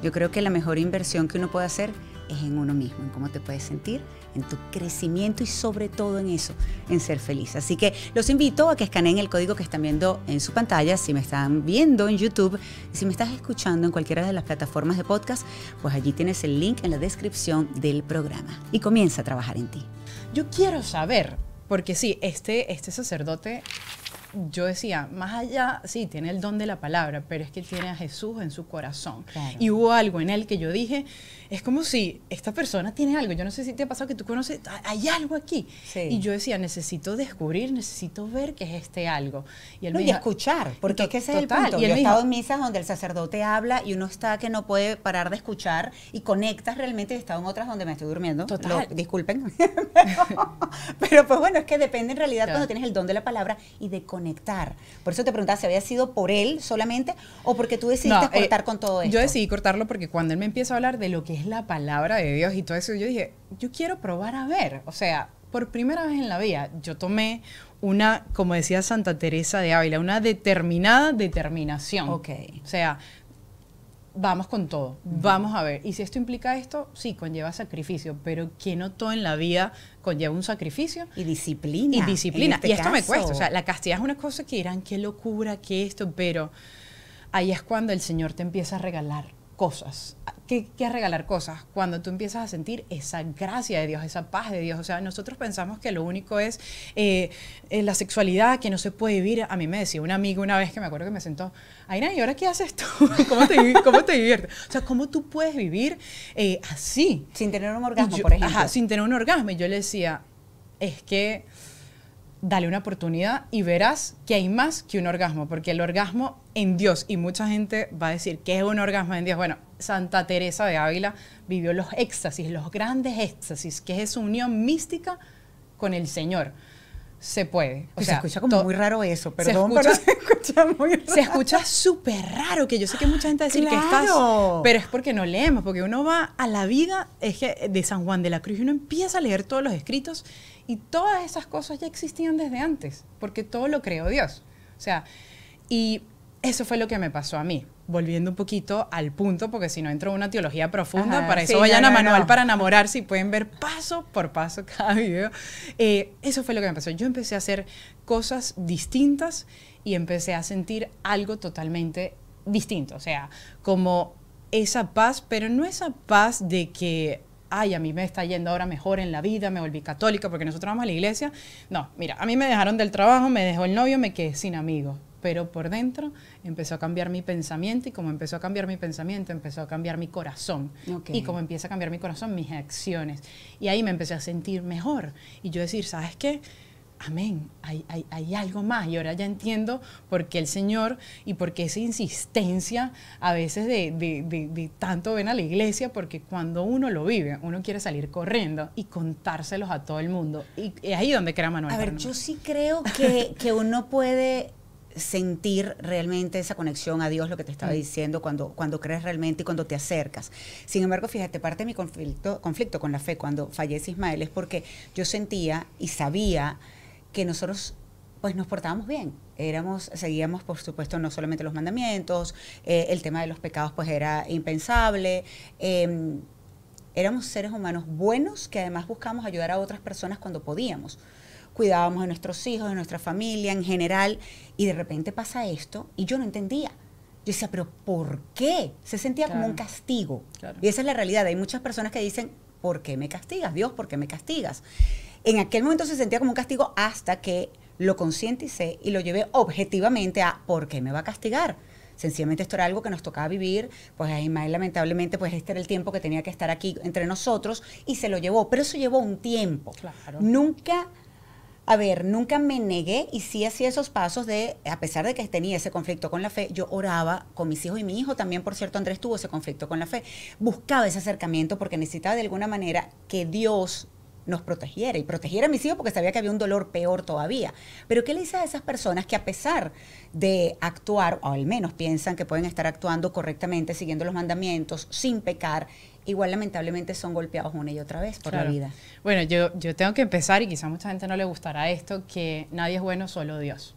Yo creo que la mejor inversión que uno puede hacer es en uno mismo, en cómo te puedes sentir en tu crecimiento y sobre todo en eso, en ser feliz. Así que los invito a que escaneen el código que están viendo en su pantalla, si me están viendo en YouTube, si me estás escuchando en cualquiera de las plataformas de podcast, pues allí tienes el link en la descripción del programa y comienza a trabajar en ti. Yo quiero saber, porque sí, este, este sacerdote yo decía, más allá, sí, tiene el don de la palabra, pero es que tiene a Jesús en su corazón. Y hubo algo en él que yo dije, es como si esta persona tiene algo. Yo no sé si te ha pasado que tú conoces, hay algo aquí. Y yo decía, necesito descubrir, necesito ver qué es este algo. Y, él no, escuchar, porque es que ese es yo he estado en misas donde el sacerdote habla y uno está que no puede parar de escuchar y conectas realmente. He estado en otras donde me estoy durmiendo. Total. disculpen. Pero pues bueno, es que depende en realidad cuando tienes el don de la palabra y de conectar. Por eso te preguntaba si había sido por él solamente o porque tú decidiste eh, cortar con todo esto. Yo decidí cortarlo porque cuando él me empieza a hablar de lo que es la palabra de Dios y todo eso, yo dije, yo quiero probar a ver, o sea, por primera vez en la vida, yo tomé una, como decía Santa Teresa de Ávila, una determinada determinación. Ok. O sea, vamos con todo, vamos a ver. Y si esto implica esto, sí, conlleva sacrificio, pero que no todo en la vida conlleva un sacrificio. Y disciplina. Y disciplina. Este y esto me cuesta. O sea, la castidad es una cosa que dirán, qué locura, que esto, pero ahí es cuando el Señor te empieza a regalar cosas. ¿Qué, ¿Qué, regalar cosas? Cuando tú empiezas a sentir esa gracia de Dios, esa paz de Dios. O sea, nosotros pensamos que lo único es eh, eh, la sexualidad, que no se puede vivir. A mí me decía un amigo una vez que me acuerdo que me sentó, Aina, ¿y ahora qué haces tú? ¿Cómo te, cómo diviertes? O sea, ¿cómo tú puedes vivir eh, así? Sin tener un orgasmo, por ejemplo. Ajá, sin tener un orgasmo. Y yo le decía, es que dale una oportunidad y verás que hay más que un orgasmo, porque el orgasmo en Dios, y mucha gente va a decir, ¿qué es un orgasmo en Dios? Bueno, Santa Teresa de Ávila vivió los éxtasis, los grandes éxtasis, que es su unión mística con el Señor. Se puede. se escucha como muy raro eso, perdón, pero se escucha muy raro. Se escucha súper raro, que yo sé que mucha gente va a decir que estás... ¡Ah, pero es porque no leemos, porque uno va a la vida de San Juan de la Cruz y uno empieza a leer todos los escritos y todas esas cosas ya existían desde antes, porque todo lo creó Dios. O sea, y eso fue lo que me pasó a mí. Volviendo un poquito al punto, porque si no entro en una teología profunda, para eso vayan a Manual para enamorarse y pueden ver paso por paso cada video. Eh, eso fue lo que me pasó. Yo empecé a hacer cosas distintas y empecé a sentir algo totalmente distinto. O sea, como esa paz, pero no esa paz de que ay, a mí me está yendo ahora mejor en la vida, me volví católica porque nosotros vamos a la iglesia. No, mira, a mí me dejaron del trabajo, me dejó el novio, me quedé sin amigos. Pero por dentro empezó a cambiar mi pensamiento y como empezó a cambiar mi pensamiento, empezó a cambiar mi corazón. Y como empieza a cambiar mi corazón, mis acciones. Y ahí me empecé a sentir mejor. Y yo decir, ¿sabes qué? amén, hay, hay, algo más. Y ahora ya entiendo por qué el Señor y por qué esa insistencia a veces de, tanto ven a la iglesia, porque cuando uno lo vive, uno quiere salir corriendo y contárselos a todo el mundo. Y es ahí donde crea Manuel. A ver, yo sí creo que, uno puede sentir realmente esa conexión a Dios, lo que te estaba mm. diciendo, cuando, cuando crees realmente y cuando te acercas. Sin embargo, fíjate, parte de mi conflicto, conflicto con la fe cuando fallece Ismael es porque yo sentía y sabía que nosotros pues nos portábamos bien. Éramos, seguíamos, por supuesto, no solamente los mandamientos, eh, el tema de los pecados pues era impensable. Em, éramos seres humanos buenos que además buscábamos ayudar a otras personas cuando podíamos. Cuidábamos de nuestros hijos, de nuestra familia en general, y de repente pasa esto y yo no entendía. Yo decía, pero ¿por qué? Se sentía como un castigo. Y esa es la realidad. Hay muchas personas que dicen, ¿por qué me castigas? Dios, ¿por qué me castigas? En aquel momento se sentía como un castigo hasta que lo concienticé y lo llevé objetivamente a ¿por qué me va a castigar? Sencillamente esto era algo que nos tocaba vivir, pues ahí lamentablemente pues este era el tiempo que tenía que estar aquí entre nosotros y se lo llevó, pero eso llevó un tiempo. Nunca a ver, nunca me negué y sí hacía esos pasos de, a pesar de que tenía ese conflicto con la fe, yo oraba con mis hijos y mi hijo también, por cierto, Andrés tuvo ese conflicto con la fe. Buscaba ese acercamiento porque necesitaba de alguna manera que Dios nos protegiera y protegiera a mis hijos porque sabía que había un dolor peor todavía. Pero ¿qué le dice a esas personas que a pesar de actuar, o al menos piensan que pueden estar actuando correctamente, siguiendo los mandamientos, sin pecar, igual lamentablemente son golpeados una y otra vez por la vida. Bueno, yo, yo tengo que empezar, y quizá mucha gente no le gustará esto, que nadie es bueno, solo Dios.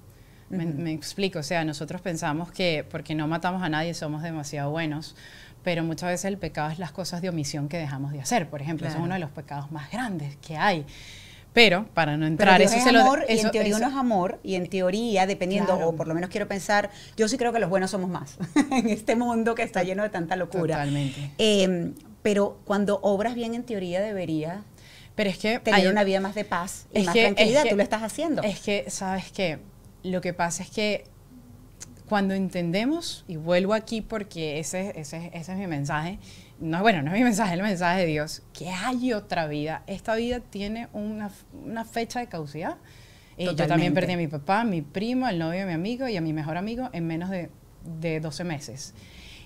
me, me, explico, o sea, nosotros pensamos que porque no matamos a nadie somos demasiado buenos, pero muchas veces el pecado es las cosas de omisión que dejamos de hacer, por ejemplo, eso es uno de los pecados más grandes que hay. Pero para no entrar, pero eso es amor, se lo, eso, en teoría uno es amor y en teoría, dependiendo o por lo menos quiero pensar, yo sí creo que los buenos somos más en este mundo que está lleno de tanta locura. Totalmente. Em, pero cuando obras bien en teoría debería pero es que tener hay, una vida más de paz y más tranquilidad. tú lo estás haciendo. Es que sabes que lo que pasa es que cuando entendemos, y vuelvo aquí porque ese, ese, ese es mi mensaje, no, bueno, no es mi mensaje, es el mensaje de Dios, que hay otra vida. Esta vida tiene una, fecha de caducidad. Eh, yo también perdí a mi papá, a mi primo, al novio de mi amigo y a mi mejor amigo en menos de, de 12 meses.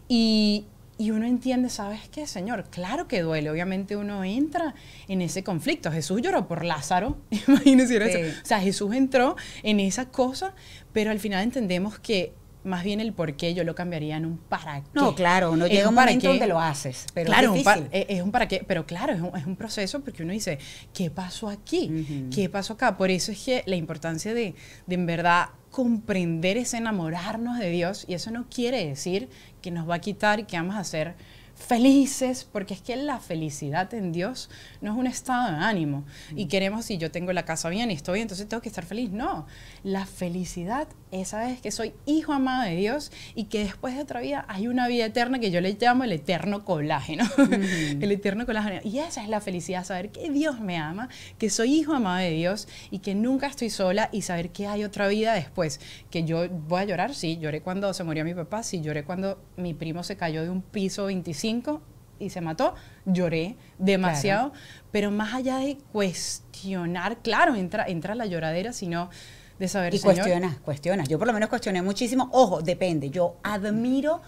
Y, uno entiende, ¿sabes qué, Señor? Claro que duele. Obviamente uno entra en ese conflicto. Jesús lloró por Lázaro. Imagínese eso. O sea, Jesús entró en esa cosa, pero al final entendemos que más bien el por qué yo lo cambiaría en un para qué. No, claro, no llega un, un momento qué. donde lo haces, pero claro, eh, es, Un para, qué, pero claro, es un, proceso porque uno dice, ¿qué pasó aquí? ¿Qué pasó acá? Por eso es que la importancia de, en verdad comprender es enamorarnos de Dios y eso no quiere decir que nos va a quitar y que vamos a ser felices, porque es que la felicidad en Dios no es un estado de ánimo. Y mm. queremos, si yo tengo la casa bien y estoy bien, entonces tengo que estar feliz. No, la felicidad esa es que soy hijo amado de Dios y que después de otra vida hay una vida eterna que yo le llamo el eterno colágeno. el eterno colágeno. Y esa es la felicidad, saber que Dios me ama, que soy hijo amado de Dios y que nunca estoy sola y saber que hay otra vida después. Que yo voy a llorar, sí, lloré cuando se murió mi papá, sí, lloré cuando mi primo se cayó de un piso 25 y se mató, lloré demasiado, pero más allá de cuestionar, claro, entra, entra la lloradera, sino y cuestionas, cuestionas. Yo por lo menos cuestioné muchísimo. Ojo, depende. Yo admiro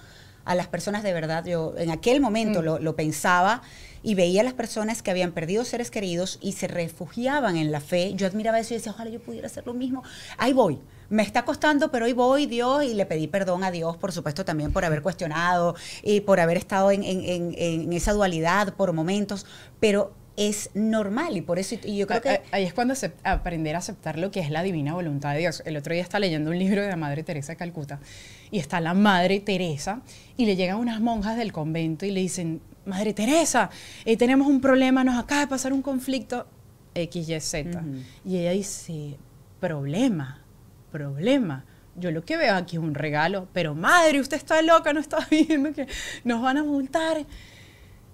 a las personas de verdad. Yo en aquel momento mm. lo, pensaba y veía a las personas que habían perdido seres queridos y se refugiaban en la fe. Yo admiraba eso y decía, ojalá yo pudiera hacer lo mismo. Ahí voy. Me está costando, pero ahí voy, Dios, y le pedí perdón a Dios, por supuesto, también por haber cuestionado y por haber estado en, en esa dualidad por momentos. Pero es normal y por eso yo creo ah, que... Ah, ahí es cuando aprender a aceptar lo que es la divina voluntad de Dios. El otro día estaba leyendo un libro de la Madre Teresa de Calcuta y está la Madre Teresa y le llegan unas monjas del convento y le dicen, Madre Teresa, eh, tenemos un problema, nos acaba de pasar un conflicto X, Y, Z. Y ella dice, problema, problema yo lo que veo aquí es un regalo, pero madre, usted está loca, no está viendo que nos van a multar.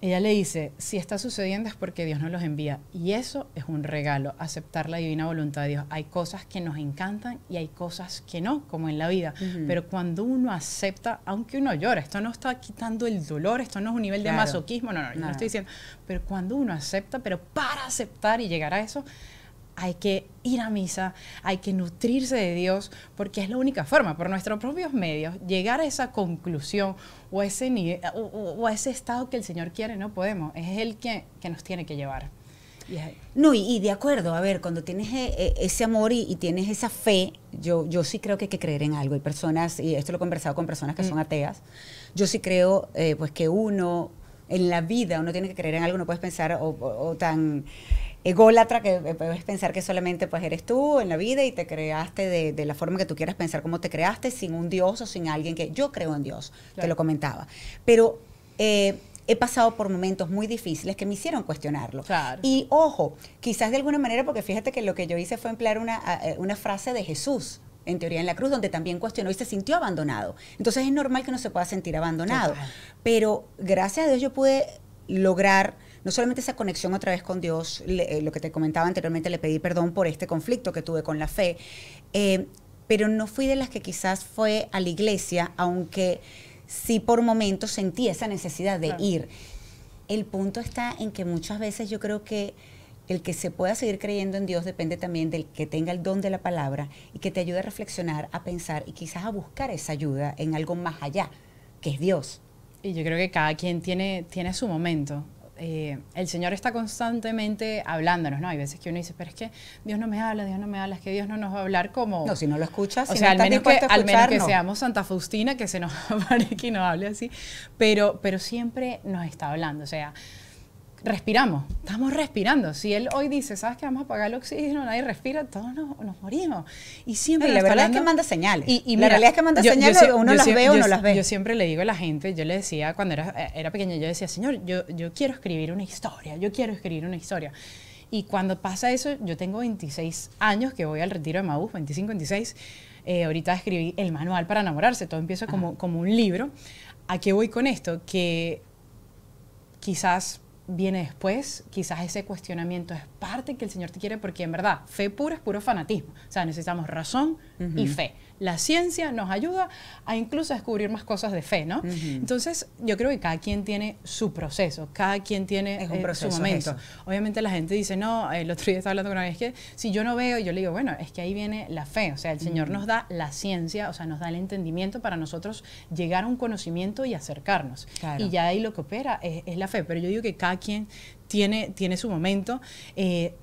Ella le dice, si está sucediendo es porque Dios nos los envía. Y eso es un regalo, aceptar la divina voluntad de Dios. Hay cosas que nos encantan y hay cosas que no, como en la vida. Pero cuando uno acepta, aunque uno llora, esto no está quitando el dolor, esto no es un nivel de masoquismo, no, no, no, no estoy diciendo. Pero cuando uno acepta, pero para aceptar y llegar a eso, hay que ir a misa, hay que nutrirse de Dios, porque es la única forma, por nuestros propios medios, llegar a esa conclusión o a ese, eh, o, ese estado que el Señor quiere, no podemos. Es Él que, nos tiene que llevar. No, y, de acuerdo, a ver, cuando tienes eh, eh, ese amor y, tienes esa fe, yo, yo sí creo que hay que creer en algo. Hay personas, y esto lo he conversado con personas que son mm. ateas, yo sí creo pues que uno, en la vida, uno tiene que creer en algo, no puedes pensar o tan ególatra, que eh, puedes pensar que solamente pues eres tú en la vida y te creaste de, la forma que tú quieras pensar cómo te creaste, sin un Dios o sin alguien que yo creo en Dios, te lo comentaba. Pero eh, he pasado por momentos muy difíciles que me hicieron cuestionarlo. Y ojo, quizás de alguna manera, porque fíjate que lo que yo hice fue emplear eh, una, frase de Jesús en teoría en la cruz, donde también cuestionó y se sintió abandonado. Entonces es normal que no se pueda sentir abandonado. Pero gracias a Dios yo pude lograr no solamente esa conexión otra vez con Dios, eh, lo que te comentaba anteriormente, le pedí perdón por este conflicto que tuve con la fe, eh, pero no fui de las que quizás fue a la iglesia, aunque sí por momentos sentí esa necesidad de ir. El punto está en que muchas veces yo creo que el que se pueda seguir creyendo en Dios depende también del que tenga el don de la palabra y que te ayude a reflexionar, a pensar y quizás a buscar esa ayuda en algo más allá, que es Dios. Y yo creo que cada quien tiene, tiene su momento. Eh, el Señor está constantemente hablándonos, ¿no? Hay veces que uno dice, pero es que Dios no me habla, Dios no me habla, es que Dios no nos va a hablar como... No, si no lo escuchas, o sea, al, menos que, que seamos Santa Faustina, que se nos aparezca y nos hable así, pero, pero siempre nos está hablando, o sea respiramos, estamos respirando. Si él hoy dice, ¿sabes que vamos a apagar el oxígeno? Nadie respira, todos nos, morimos. Y siempre... la verdad es que manda señales. Y, la realidad es que manda señales, uno las ve o no las ve. Yo siempre le digo a la gente, yo le decía cuando era, era pequeña, yo decía, señor, yo, yo quiero escribir una historia, yo quiero escribir una historia. Y cuando pasa eso, yo tengo 26 años que voy al retiro de Maús, 25, 26. Eh, ahorita escribí el manual para enamorarse, todo empieza como, como un libro. ¿A qué voy con esto? Que quizás viene después, quizás ese cuestionamiento es parte que el Señor te quiere, porque en verdad, fe pura es puro fanatismo. O sea, necesitamos razón y fe la ciencia nos ayuda a incluso a descubrir más cosas de fe, ¿no? Entonces, yo creo que cada quien tiene su proceso, cada quien tiene eh, su momento. Obviamente la gente dice, no, el otro día estaba hablando con alguien, es que si yo no veo, yo le digo, bueno, es que ahí viene la fe, o sea, el Señor nos da la ciencia, o sea, nos da el entendimiento para nosotros llegar a un conocimiento y acercarnos. Y ya ahí lo que opera es, la fe, pero yo digo que cada quien tiene, tiene su momento. Eh,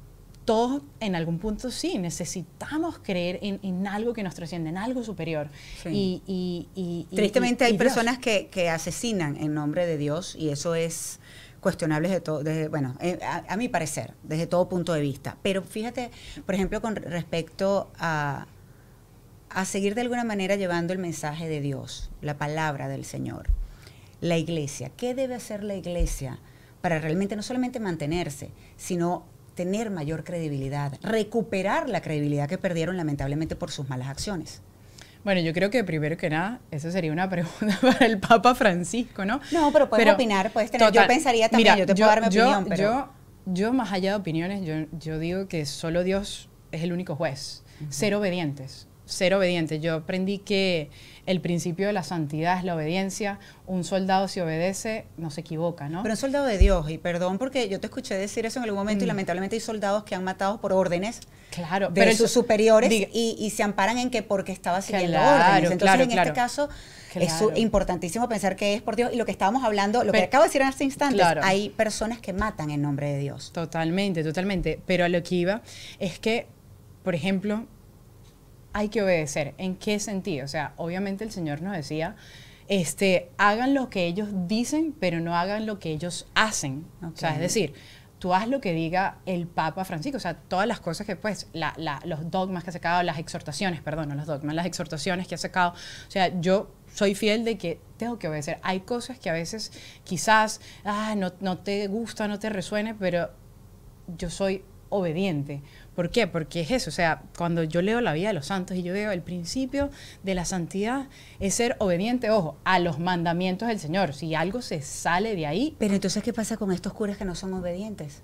todos en algún punto sí, necesitamos creer en, algo que nos trasciende, en algo superior. Y, Tristemente hay personas que, asesinan en nombre de Dios y eso es cuestionable desde todo, bueno, eh, a, mi parecer, desde todo punto de vista. Pero fíjate, por ejemplo, con respecto a, a seguir de alguna manera llevando el mensaje de Dios, la palabra del Señor, la iglesia. ¿Qué debe hacer la iglesia? para realmente no solamente mantenerse, sino tener mayor credibilidad, recuperar la credibilidad que perdieron lamentablemente por sus malas acciones? Bueno, yo creo que primero que nada, esa sería una pregunta para el Papa Francisco, ¿no? No, pero puedes opinar, puedes tener. yo pensaría también, yo te puedo dar mi opinión, pero. Yo, yo, más allá de opiniones, yo, yo digo que solo Dios es el único juez. Ser obedientes ser obediente. Yo aprendí que el principio de la santidad es la obediencia. Un soldado si obedece no se equivoca, ¿no? Pero un soldado de Dios, y perdón porque yo te escuché decir eso en algún momento y mm. lamentablemente hay soldados que han matado por órdenes claro, de pero sus superiores y, se amparan en que porque estaba siguiendo órdenes. Entonces en este caso es importantísimo pensar que es por Dios y lo que estábamos hablando, lo que acabo de decir en este instante, hay personas que matan en nombre de Dios. Totalmente, totalmente. Pero a lo que iba es que, por ejemplo, hay que obedecer. ¿En qué sentido? O sea, obviamente el Señor nos decía, este, hagan lo que ellos dicen, pero no hagan lo que ellos hacen. O sea, es decir, tú haz lo que diga el Papa Francisco, o sea, todas las cosas que, pues, los dogmas que ha sacado, las exhortaciones, perdón, no los dogmas, las exhortaciones que ha sacado. O sea, yo soy fiel de que tengo que obedecer. Hay cosas que a veces quizás ah, no, no te gusta, no te resuene, pero yo soy obediente. ¿Por qué? Porque es eso, o sea, cuando yo leo la vida de los santos y yo veo el principio de la santidad es ser obediente, ojo, a los mandamientos del Señor. Si algo se sale de ahí... Pero entonces, ¿qué pasa con estos curas que no son obedientes?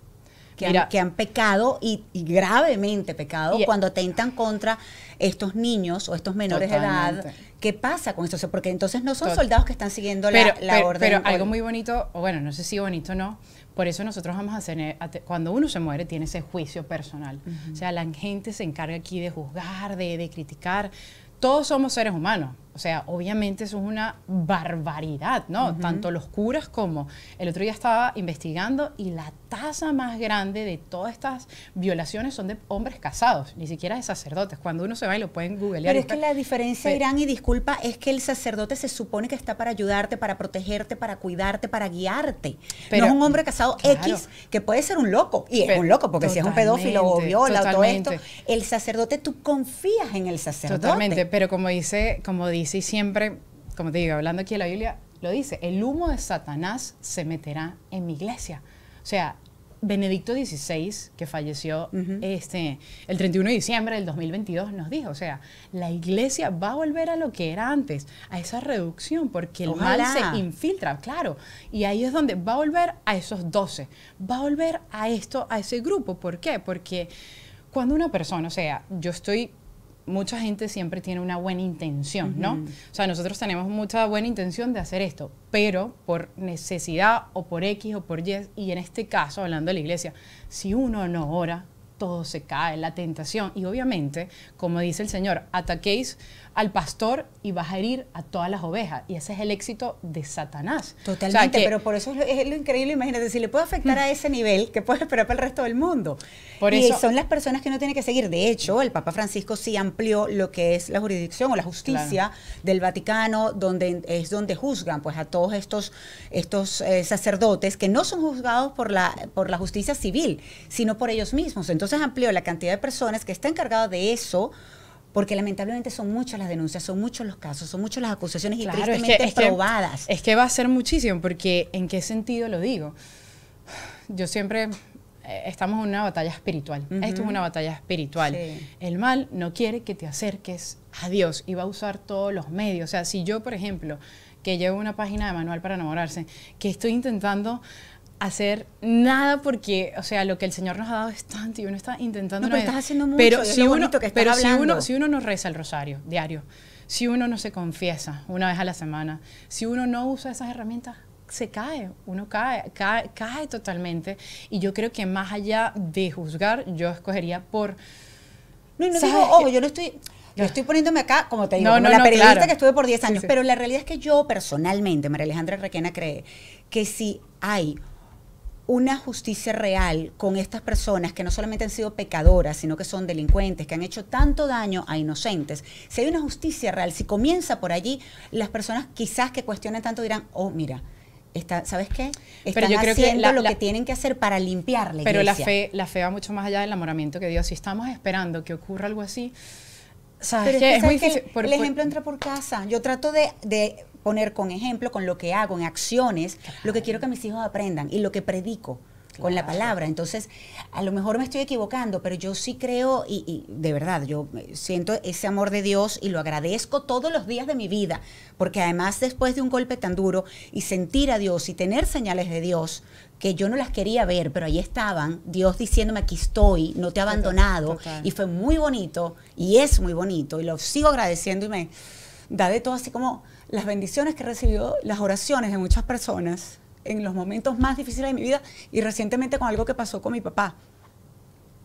Que, han, pecado y, gravemente pecado cuando atentan contra estos niños o estos menores de edad. ¿Qué pasa con esto? Porque entonces no son soldados que están siguiendo la, orden. Pero algo muy bonito, o bueno, no sé si bonito o no, por eso nosotros vamos a hacer, cuando uno se muere, tiene ese juicio personal. O sea, la gente se encarga aquí de juzgar, de, de criticar. Todos somos seres humanos, o sea, obviamente eso es una barbaridad, ¿no? Tanto los curas como... El otro día estaba investigando y la tasa más grande de todas estas violaciones son de hombres casados, ni siquiera de sacerdotes. Cuando uno se va y lo pueden googlear. Pero es que la diferencia, Irán, y disculpa, es que el sacerdote se supone que está para ayudarte, para protegerte, para cuidarte, para guiarte. Pero, no es un hombre casado X que puede ser un loco, y es un loco, porque si es un pedófilo o viola todo esto, el sacerdote, tú confías en el sacerdote. Totalmente. Pero como dice, como dice siempre, como te digo, hablando aquí de la Biblia, lo dice, el humo de Satanás se meterá en mi iglesia. O sea, Benedicto XVI, que falleció este, el 31 de diciembre del 2022, nos dijo, o sea, la iglesia va a volver a lo que era antes, a esa reducción, porque el mal se infiltra, claro. Y ahí es donde va a volver a esos 12, va a volver a esto, a ese grupo. ¿Por qué? Porque cuando una persona, o sea, yo estoy mucha gente siempre tiene una buena intención, ¿no? O sea, nosotros tenemos mucha buena intención de hacer esto, pero por necesidad o por X o por Y, y en este caso, hablando de la iglesia, si uno no ora, todo se cae, la tentación. Y obviamente, como dice el Señor, ataquéis al pastor y vas a herir a todas las ovejas. Y ese es el éxito de Satanás. Totalmente, pero por eso es lo increíble, imagínate, si le puede afectar a mm. ese nivel, ¿qué puede esperar para el resto del mundo? y son las personas que no tienen que seguir. De hecho, el Papa Francisco sí amplió lo que es la jurisdicción o la justicia del Vaticano, donde es donde juzgan pues a todos estos, estos eh, sacerdotes que no son juzgados por la, por la justicia civil, sino por ellos mismos. Entonces amplió la cantidad de personas que está encargada de eso porque lamentablemente son muchas las denuncias, son muchos los casos, son muchas las acusaciones y tristemente es que, es Que, va a ser muchísimo, porque ¿en qué sentido lo digo? Yo siempre eh, estamos en una batalla espiritual. Esto es una batalla espiritual. El mal no quiere que te acerques a Dios y va a usar todos los medios. O sea, si yo, por ejemplo, que llevo una página de manual para enamorarse, que estoy intentando hacer nada porque, o sea, lo que el Señor nos ha dado es tanto y uno está intentando... No, pero estás haciendo mucho, pero si uno, que Si uno, si uno no reza el rosario diario, si uno no se confiesa una vez a la semana, si uno no usa esas herramientas, se cae, uno cae, cae, totalmente. Y yo creo que más allá de juzgar, yo escogería por... No, no digo, ojo, eh, yo no estoy... Yo estoy poniéndome acá, como te digo, no, la periodista que estuve por 10 años. Pero la realidad es que yo personalmente, María Alejandra Requena, cree que si hay una justicia real con estas personas que no solamente han sido pecadoras, sino que son delincuentes, que han hecho tanto daño a inocentes, si hay una justicia real, si comienza por allí, las personas quizás que cuestionen tanto dirán, oh, mira, Está, ¿sabes qué? Están pero yo creo haciendo que lo que tienen que hacer para limpiar la pero la fe, la fe va mucho más allá del enamoramiento que Dios. Si estamos esperando que ocurra algo así, ¿sabes qué? el, ejemplo entra por casa. Yo trato de poner con ejemplo, con lo que hago, en acciones, lo que quiero que mis hijos aprendan y lo que predico con la palabra. Entonces, a lo mejor me estoy equivocando, pero yo sí creo y, de verdad, yo eh, siento ese amor de Dios y lo agradezco todos los días de mi vida, porque además después de un golpe tan duro y sentir a Dios y tener señales de Dios, que yo no las quería ver, pero ahí estaban, Dios diciéndome, aquí estoy, no te he abandonado, y fue muy bonito, y es muy bonito, y lo sigo agradeciendo y me da de todo así como, las bendiciones que he las oraciones de muchas personas en los momentos más difíciles de mi vida y recientemente con algo que pasó con mi papá.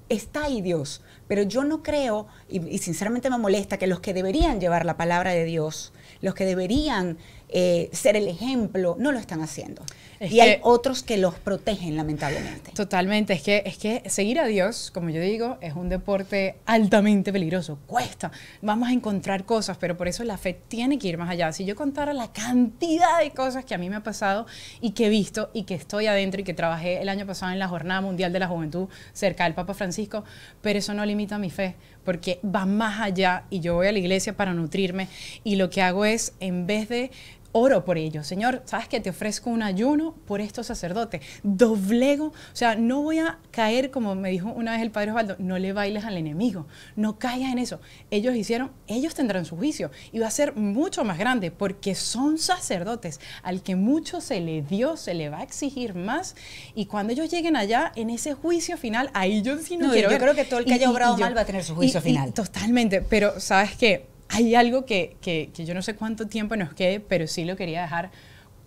Está ahí Dios, pero yo no creo, y, y sinceramente me molesta, que los que deberían llevar la palabra de Dios, los que deberían eh, ser el ejemplo, no lo están haciendo. y hay otros que los protegen, lamentablemente. Totalmente. Es que, es que seguir a Dios, como yo digo, es un deporte altamente peligroso. Cuesta. Vamos a encontrar cosas, pero por eso la fe tiene que ir más allá. Si yo contara la cantidad de cosas que a mí me ha pasado y que he visto y que estoy adentro y que trabajé el año pasado en la Jornada Mundial de la Juventud cerca del Papa Francisco, pero eso no limita mi fe porque va más allá y yo voy a la iglesia para nutrirme y lo que hago es, en vez de oro por ellos. Señor, sabes qué? te ofrezco un ayuno por estos sacerdotes. Doblego, o sea, no voy a caer, como me dijo una vez el padre Osvaldo, no le bailes al enemigo, no caigas en eso. Ellos hicieron, ellos tendrán su juicio y va a ser mucho más grande porque son sacerdotes al que mucho se le dio, se le va a exigir más y cuando ellos lleguen allá, en ese juicio final, ahí yo sí no, quiero Yo creo que todo el que haya obrado mal va a tener su juicio final. totalmente, pero ¿sabes qué? hay algo que, yo no sé cuánto tiempo nos quede, pero sí lo quería dejar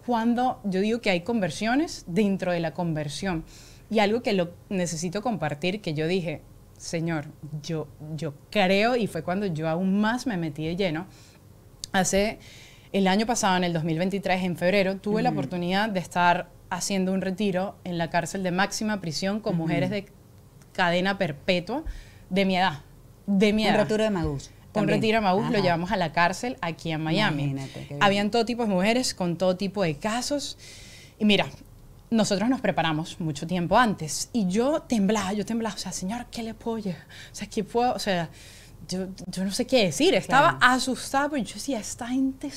cuando yo digo que hay conversiones dentro de la conversión. Y algo que lo necesito compartir, que yo dije, Señor, yo, yo creo, y fue cuando yo aún más me metí de lleno, hace el año pasado, en el 2023, en febrero, tuve la oportunidad de estar haciendo un retiro en la cárcel de máxima prisión con mujeres de cadena perpetua de mi edad. De mi edad. de Magus. Con un retiro a Maús, lo llevamos a la cárcel aquí en Miami. Habían todo tipo de mujeres con todo tipo de casos. Y mira, nosotros nos preparamos mucho tiempo antes y yo temblaba, yo temblaba, o sea, señor, ¿qué le puedo O sea, ¿qué puedo? O sea, yo, yo no sé qué decir, estaba asustado asustada, porque yo decía, esta gente,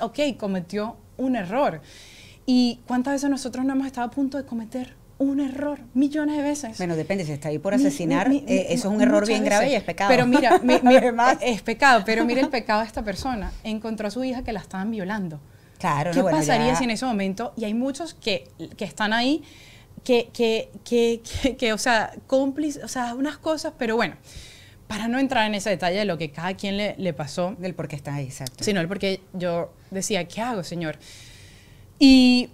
ok, cometió un error. ¿Y cuántas veces nosotros no hemos estado a punto de cometer un error millones de veces. Bueno, depende, si está ahí por asesinar, eh, eso es un error bien grave y es pecado. Pero mira, mi, es pecado, pero mira el pecado de esta persona. Encontró a su hija que la estaban violando. Claro, ¿Qué pasaría si en ese momento, y hay muchos que, están ahí, que, que, que, que o sea, cómplices, o sea, unas cosas, pero bueno, para no entrar en ese detalle de lo que cada quien le, le pasó. Del por qué está ahí, exacto. Sino el por qué yo decía, ¿qué hago, señor? Y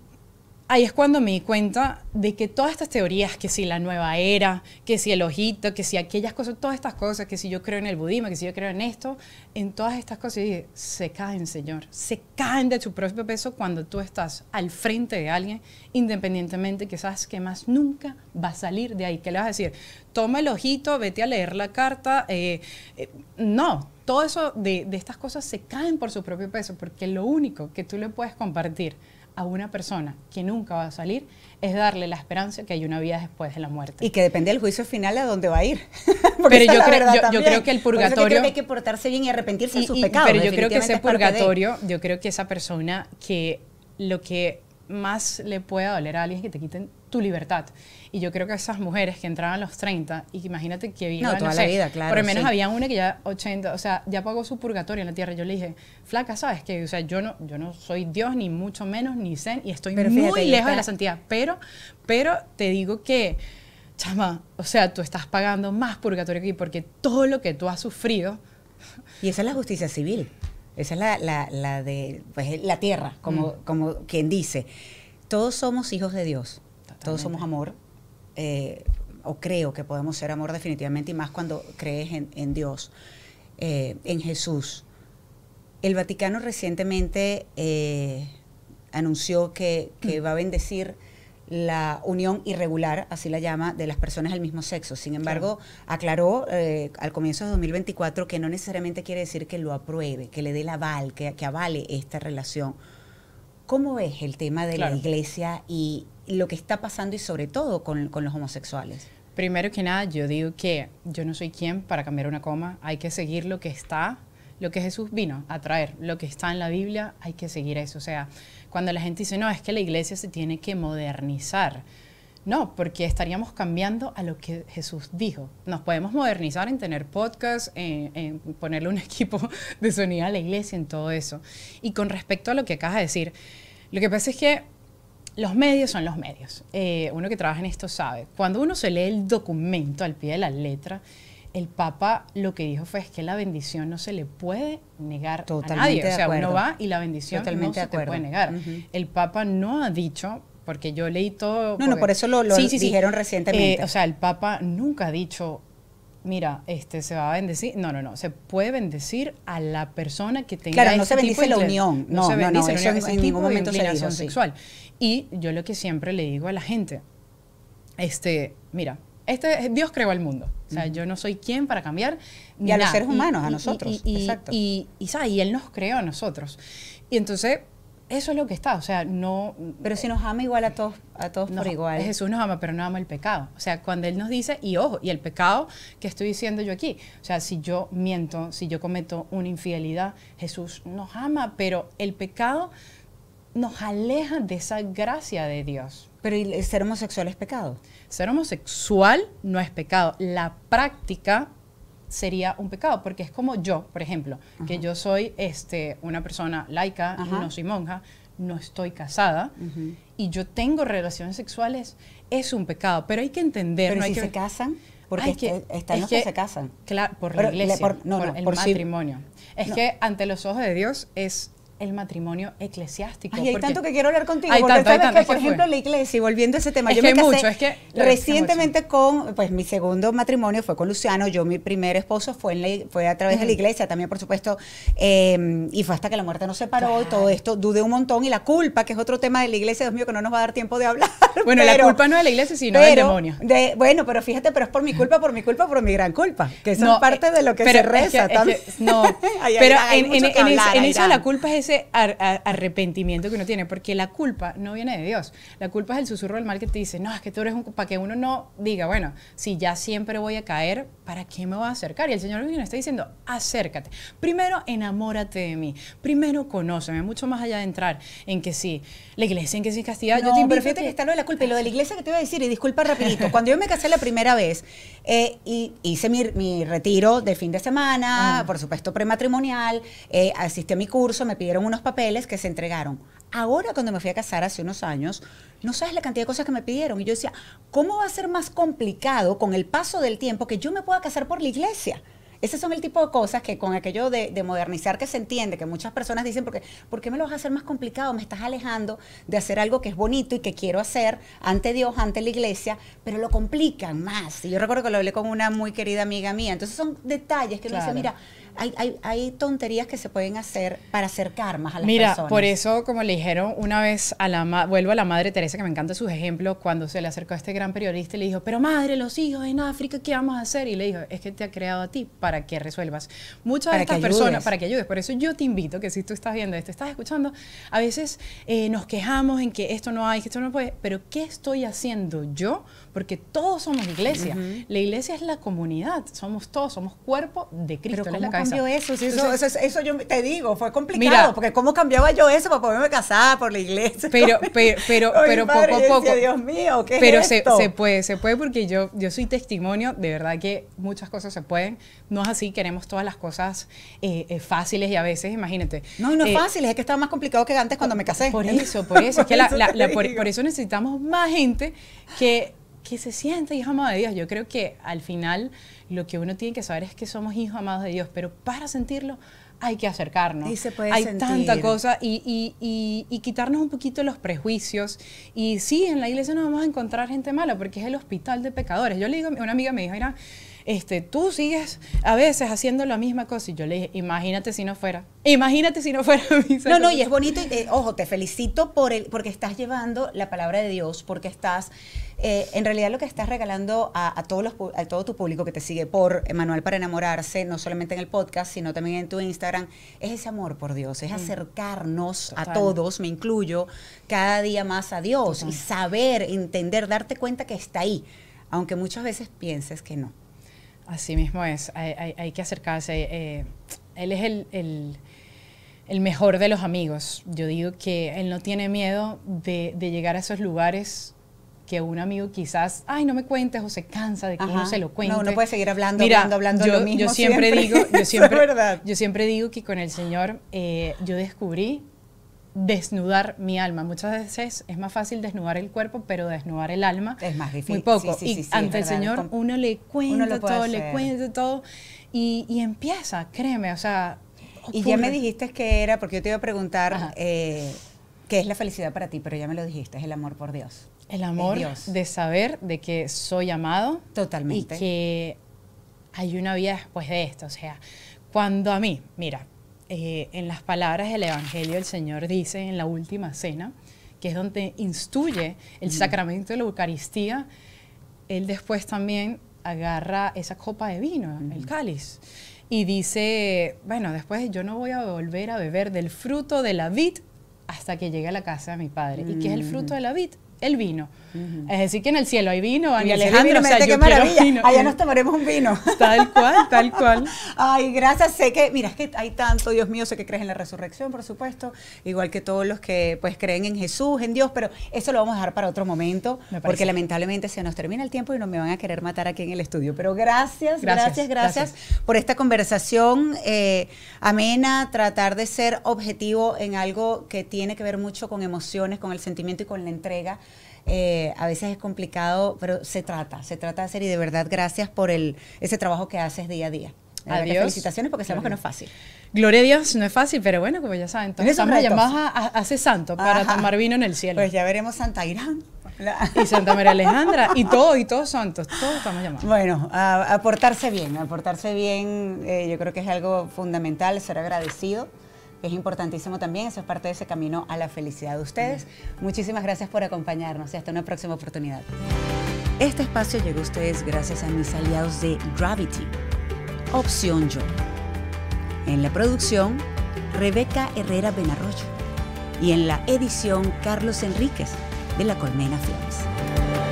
ahí es cuando me di cuenta de que todas estas teorías, que si la nueva era, que si el ojito, que si aquellas cosas, todas estas cosas, que si yo creo en el budismo, que si yo creo en esto, en todas estas cosas, se caen, Señor, se caen de su propio peso cuando tú estás al frente de alguien, independientemente que sabes que más nunca va a salir de ahí. ¿Qué le vas a decir? Toma el ojito, vete a leer la carta. Eh, eh, no, todo eso de, de estas cosas se caen por su propio peso, porque lo único que tú le puedes compartir a una persona que nunca va a salir es darle la esperanza que hay una vida después de la muerte. Y que depende del juicio final a dónde va a ir. pero yo creo, yo, creo que el purgatorio... hay que portarse bien y arrepentirse de sus pecados. Pero yo creo que ese purgatorio, yo creo que esa persona que lo que más le pueda doler a alguien es que te quiten tu libertad. Y yo creo que esas mujeres que entraban a los 30, y imagínate que vivían, no, toda la vida, claro. Por lo menos había una que ya 80, o sea, ya pagó su purgatorio en la tierra. Yo le dije, flaca, ¿sabes qué? O sea, yo no, yo no soy Dios, ni mucho menos, ni zen, y estoy muy lejos de la santidad. Pero, pero te digo que, chama, o sea, tú estás pagando más purgatorio aquí porque todo lo que tú has sufrido. Y esa es la justicia civil. Esa es la, la, de pues, la tierra, como, mm. como quien dice. Todos somos hijos de Dios todos somos amor. Eh, o creo que podemos ser amor definitivamente y más cuando crees en, Dios, eh, en Jesús. El Vaticano recientemente eh, anunció que, mm. va a bendecir la unión irregular, así la llama, de las personas del mismo sexo. Sin embargo, aclaró al comienzo de 2024 que no necesariamente quiere decir que lo apruebe, que le dé el aval, que, avale esta relación. ¿Cómo ves el tema de la iglesia y, lo que está pasando y sobre todo con, los homosexuales? Primero que nada, yo digo que yo no soy quien para cambiar una coma, hay que seguir lo que está, lo que Jesús vino a traer, lo que está en la Biblia, hay que seguir eso. O sea, cuando la gente dice, no, es que la iglesia se tiene que modernizar. No, porque estaríamos cambiando a lo que Jesús dijo. Nos podemos modernizar en tener podcast, en, en, ponerle un equipo de sonido a la iglesia, en todo eso. Y con respecto a lo que acabas de decir, lo que pasa es que los medios son los medios. Eh, uno que trabaja en esto sabe. Cuando uno se lee el documento al pie de la letra, el Papa lo que dijo fue que la bendición no se le puede negar a nadie. O sea, uno va y la bendición Totalmente no se te puede negar. El Papa no ha dicho, porque yo leí todo... No, no, por eso lo, dijeron recientemente. Eh, o sea, el Papa nunca ha dicho mira, este se va a bendecir. No, no, no. Se puede bendecir a la persona que tenga. Claro, no se bendice la unión. No, no se bendice momento de relación sexual. Y yo lo que siempre le digo a la gente, este, mira, este Dios creó al mundo. O sea, yo no soy quien para cambiar. Y a los seres humanos, a nosotros. Y, y, Exacto. y él nos creó a nosotros. Y entonces eso es lo que está, o sea, no... Pero si nos ama igual a todos, a todos no, por igual. Jesús nos ama, pero no ama el pecado. O sea, cuando Él nos dice, y ojo, y el pecado que estoy diciendo yo aquí, o sea, si yo miento, si yo cometo una infidelidad, Jesús nos ama, pero el pecado nos aleja de esa gracia de Dios. Pero ¿y ser homosexual es pecado? Ser homosexual no es pecado. La práctica sería un pecado, porque es como yo, por ejemplo, que yo soy este, una persona laica, no soy monja, no estoy casada y yo tengo relaciones sexuales, es un pecado, pero hay que entender. no hay que... se casan, porque que, este, están los que, se casan. Claro, por la iglesia, por, el matrimonio. es que ante los ojos de Dios es el matrimonio eclesiástico. Ay, hay tanto que quiero hablar contigo. Hay tanto, que, por ejemplo, la iglesia, y volviendo a ese tema, yo me casé mucho, es que, recientemente con, pues mi segundo matrimonio fue con Luciano, yo mi primer esposo fue, en fue a través de la iglesia también, por supuesto, eh, y fue hasta que la muerte nos separó y todo esto, dudé un montón, y la culpa, que es otro tema de la iglesia, Dios mío, que no nos va a dar tiempo de hablar. Bueno, la culpa no es de la iglesia, sino del demonio. De, bueno, pero fíjate, pero es por mi culpa, por mi culpa, por mi gran culpa, que eso es parte de lo que se reza. no, pero en, eso la culpa es ese arrepentimiento que uno tiene, porque la culpa no viene de Dios. La culpa es el susurro del mal que te dice, no, es que tú eres un... Para que uno no diga, bueno, si ya siempre voy a caer, ¿para qué me voy a acercar? Y el Señor me está diciendo, acércate. Primero, enamórate de mí. Primero, conóceme, mucho más allá de entrar en que sí, la iglesia, en que sí, castidad. yo te invito que... está lo de la culpa y lo de la iglesia que te voy a decir, y disculpa rapidito, cuando yo me casé la primera vez eh, y hice mi, mi, retiro de fin de semana, por supuesto prematrimonial, eh, asistí a mi curso, me pidieron unos papeles que se entregaron. Ahora cuando me fui a casar hace unos años, no sabes la cantidad de cosas que me pidieron. Y yo decía, ¿cómo va a ser más complicado con el paso del tiempo que yo me pueda casar por la iglesia? Ese son el tipo de cosas que con aquello de, modernizar que se entiende, que muchas personas dicen, porque, ¿por qué me lo vas a hacer más complicado? Me estás alejando de hacer algo que es bonito y que quiero hacer ante Dios, ante la iglesia, pero lo complican más. Y yo recuerdo que lo hablé con una muy querida amiga mía. Entonces son detalles que claro. uno mira, hay, tonterías que se pueden hacer para acercar más a las Mira, personas. Mira, por eso, como le dijeron una vez a la vuelvo a la madre Teresa, que me encanta sus ejemplos, cuando se le acercó a este gran periodista y le dijo, pero madre, los hijos en África, ¿qué vamos a hacer? Y le dijo, es que te ha creado a ti para que resuelvas. Muchas de estas personas, para que ayudes. Por eso yo te invito que si tú estás viendo esto, estás escuchando, a veces eh, nos quejamos en que esto no hay, que esto no puede, pero ¿qué estoy haciendo yo? porque todos somos iglesia. La iglesia es la comunidad, somos todos, somos cuerpo de Cristo. Pero ¿cómo cambió eso? eso, yo te digo, fue complicado, porque ¿cómo cambiaba yo eso para poderme casar por la iglesia? Pero, pero, pero, poco a poco. Dios mío, pero se, puede, se puede porque yo, yo soy testimonio, de verdad que muchas cosas se pueden. No es así, queremos todas las cosas eh, eh, fáciles y a veces, imagínate. No, no es eh, fácil, es que estaba más complicado que antes cuando me casé. Por eso, por eso, es que por eso necesitamos más gente que que se siente hijo amado de Dios. Yo creo que al final lo que uno tiene que saber es que somos hijos amados de Dios, pero para sentirlo hay que acercarnos. Y se puede hay tanta cosa y, y, y, quitarnos un poquito los prejuicios. Y sí, en la iglesia no vamos a encontrar gente mala porque es el hospital de pecadores. Yo le digo, una amiga me dijo, mira, este, tú sigues a veces haciendo la misma cosa. Y yo le dije, imagínate si no fuera, imagínate si no fuera No, no, y es bonito, y eh, ojo, te felicito por el, porque estás llevando la palabra de Dios, porque estás, eh, en realidad lo que estás regalando a, todos los, a todo tu público que te sigue por Manual para enamorarse, no solamente en el podcast, sino también en tu Instagram, es ese amor por Dios, es mm. acercarnos a todos, me incluyo, cada día más a Dios y saber, entender, darte cuenta que está ahí, aunque muchas veces pienses que no. Así mismo es, hay, que acercarse. Eh, él es el, mejor de los amigos. Yo digo que él no tiene miedo de, llegar a esos lugares que un amigo quizás, ay, no me cuentes o se cansa de que no se lo cuente. No, uno puede seguir hablando, hablando, hablando yo, lo mismo. Yo siempre, digo, yo siempre, digo que con el Señor eh, yo descubrí desnudar mi alma. Muchas veces es más fácil desnudar el cuerpo, pero desnudar el alma es más difícil. Muy poco. y ante el Señor uno le cuenta todo, le cuenta todo y, empieza, créeme, o sea... Y ya me dijiste que era, porque yo te iba a preguntar eh, qué es la felicidad para ti, pero ya me lo dijiste, es el amor por Dios. El amor de saber de que soy amado. Totalmente. Y que hay una vida después de esto. O sea, cuando a mí, mira, eh, en las palabras del Evangelio el Señor dice en la última cena, que es donde instruye el sacramento de la Eucaristía, Él después también agarra esa copa de vino, el cáliz, y dice, bueno, después yo no voy a volver a beber del fruto de la vid hasta que llegue a la casa de mi padre. ¿Y qué es el fruto de la vid? el vino. Es decir, que en el cielo hay vino, y Alejandro, o yo qué Vino. Allá nos tomaremos un vino. Tal cual, tal cual. Ay, gracias. Sé que, mira, es que hay tanto, Dios mío, sé que crees en la resurrección, por supuesto, igual que todos los que pues creen en Jesús, en Dios, pero eso lo vamos a dejar para otro momento, porque lamentablemente se nos termina el tiempo y no me van a querer matar aquí en el estudio. Pero gracias, gracias, gracias, por esta conversación eh, amena, tratar de ser objetivo en algo que tiene que ver mucho con emociones, con el sentimiento y con la entrega eh, a veces es complicado, pero se trata, se trata de hacer y de verdad gracias por el, ese trabajo que haces día a día. Adiós. Felicitaciones porque sabemos que no es fácil. Gloria a Dios, no es fácil, pero bueno, como ya saben, entonces estamos llamados a, a, ser santo para tomar vino en el cielo. Pues ya veremos Santa Irán. Y Santa María Alejandra, y todos, y todos santos, todos estamos llamados. Bueno, aportarse bien, aportarse bien, eh, yo creo que es algo fundamental, ser agradecido es importantísimo también, eso es parte de ese camino a la felicidad de ustedes. Muchísimas gracias por acompañarnos y hasta una próxima oportunidad. Este espacio llegó a ustedes gracias a mis aliados de Gravity, Opción Yo. En la producción, Rebeca Herrera Benarroyo. Y en la edición, Carlos Enríquez, de La Colmena Films.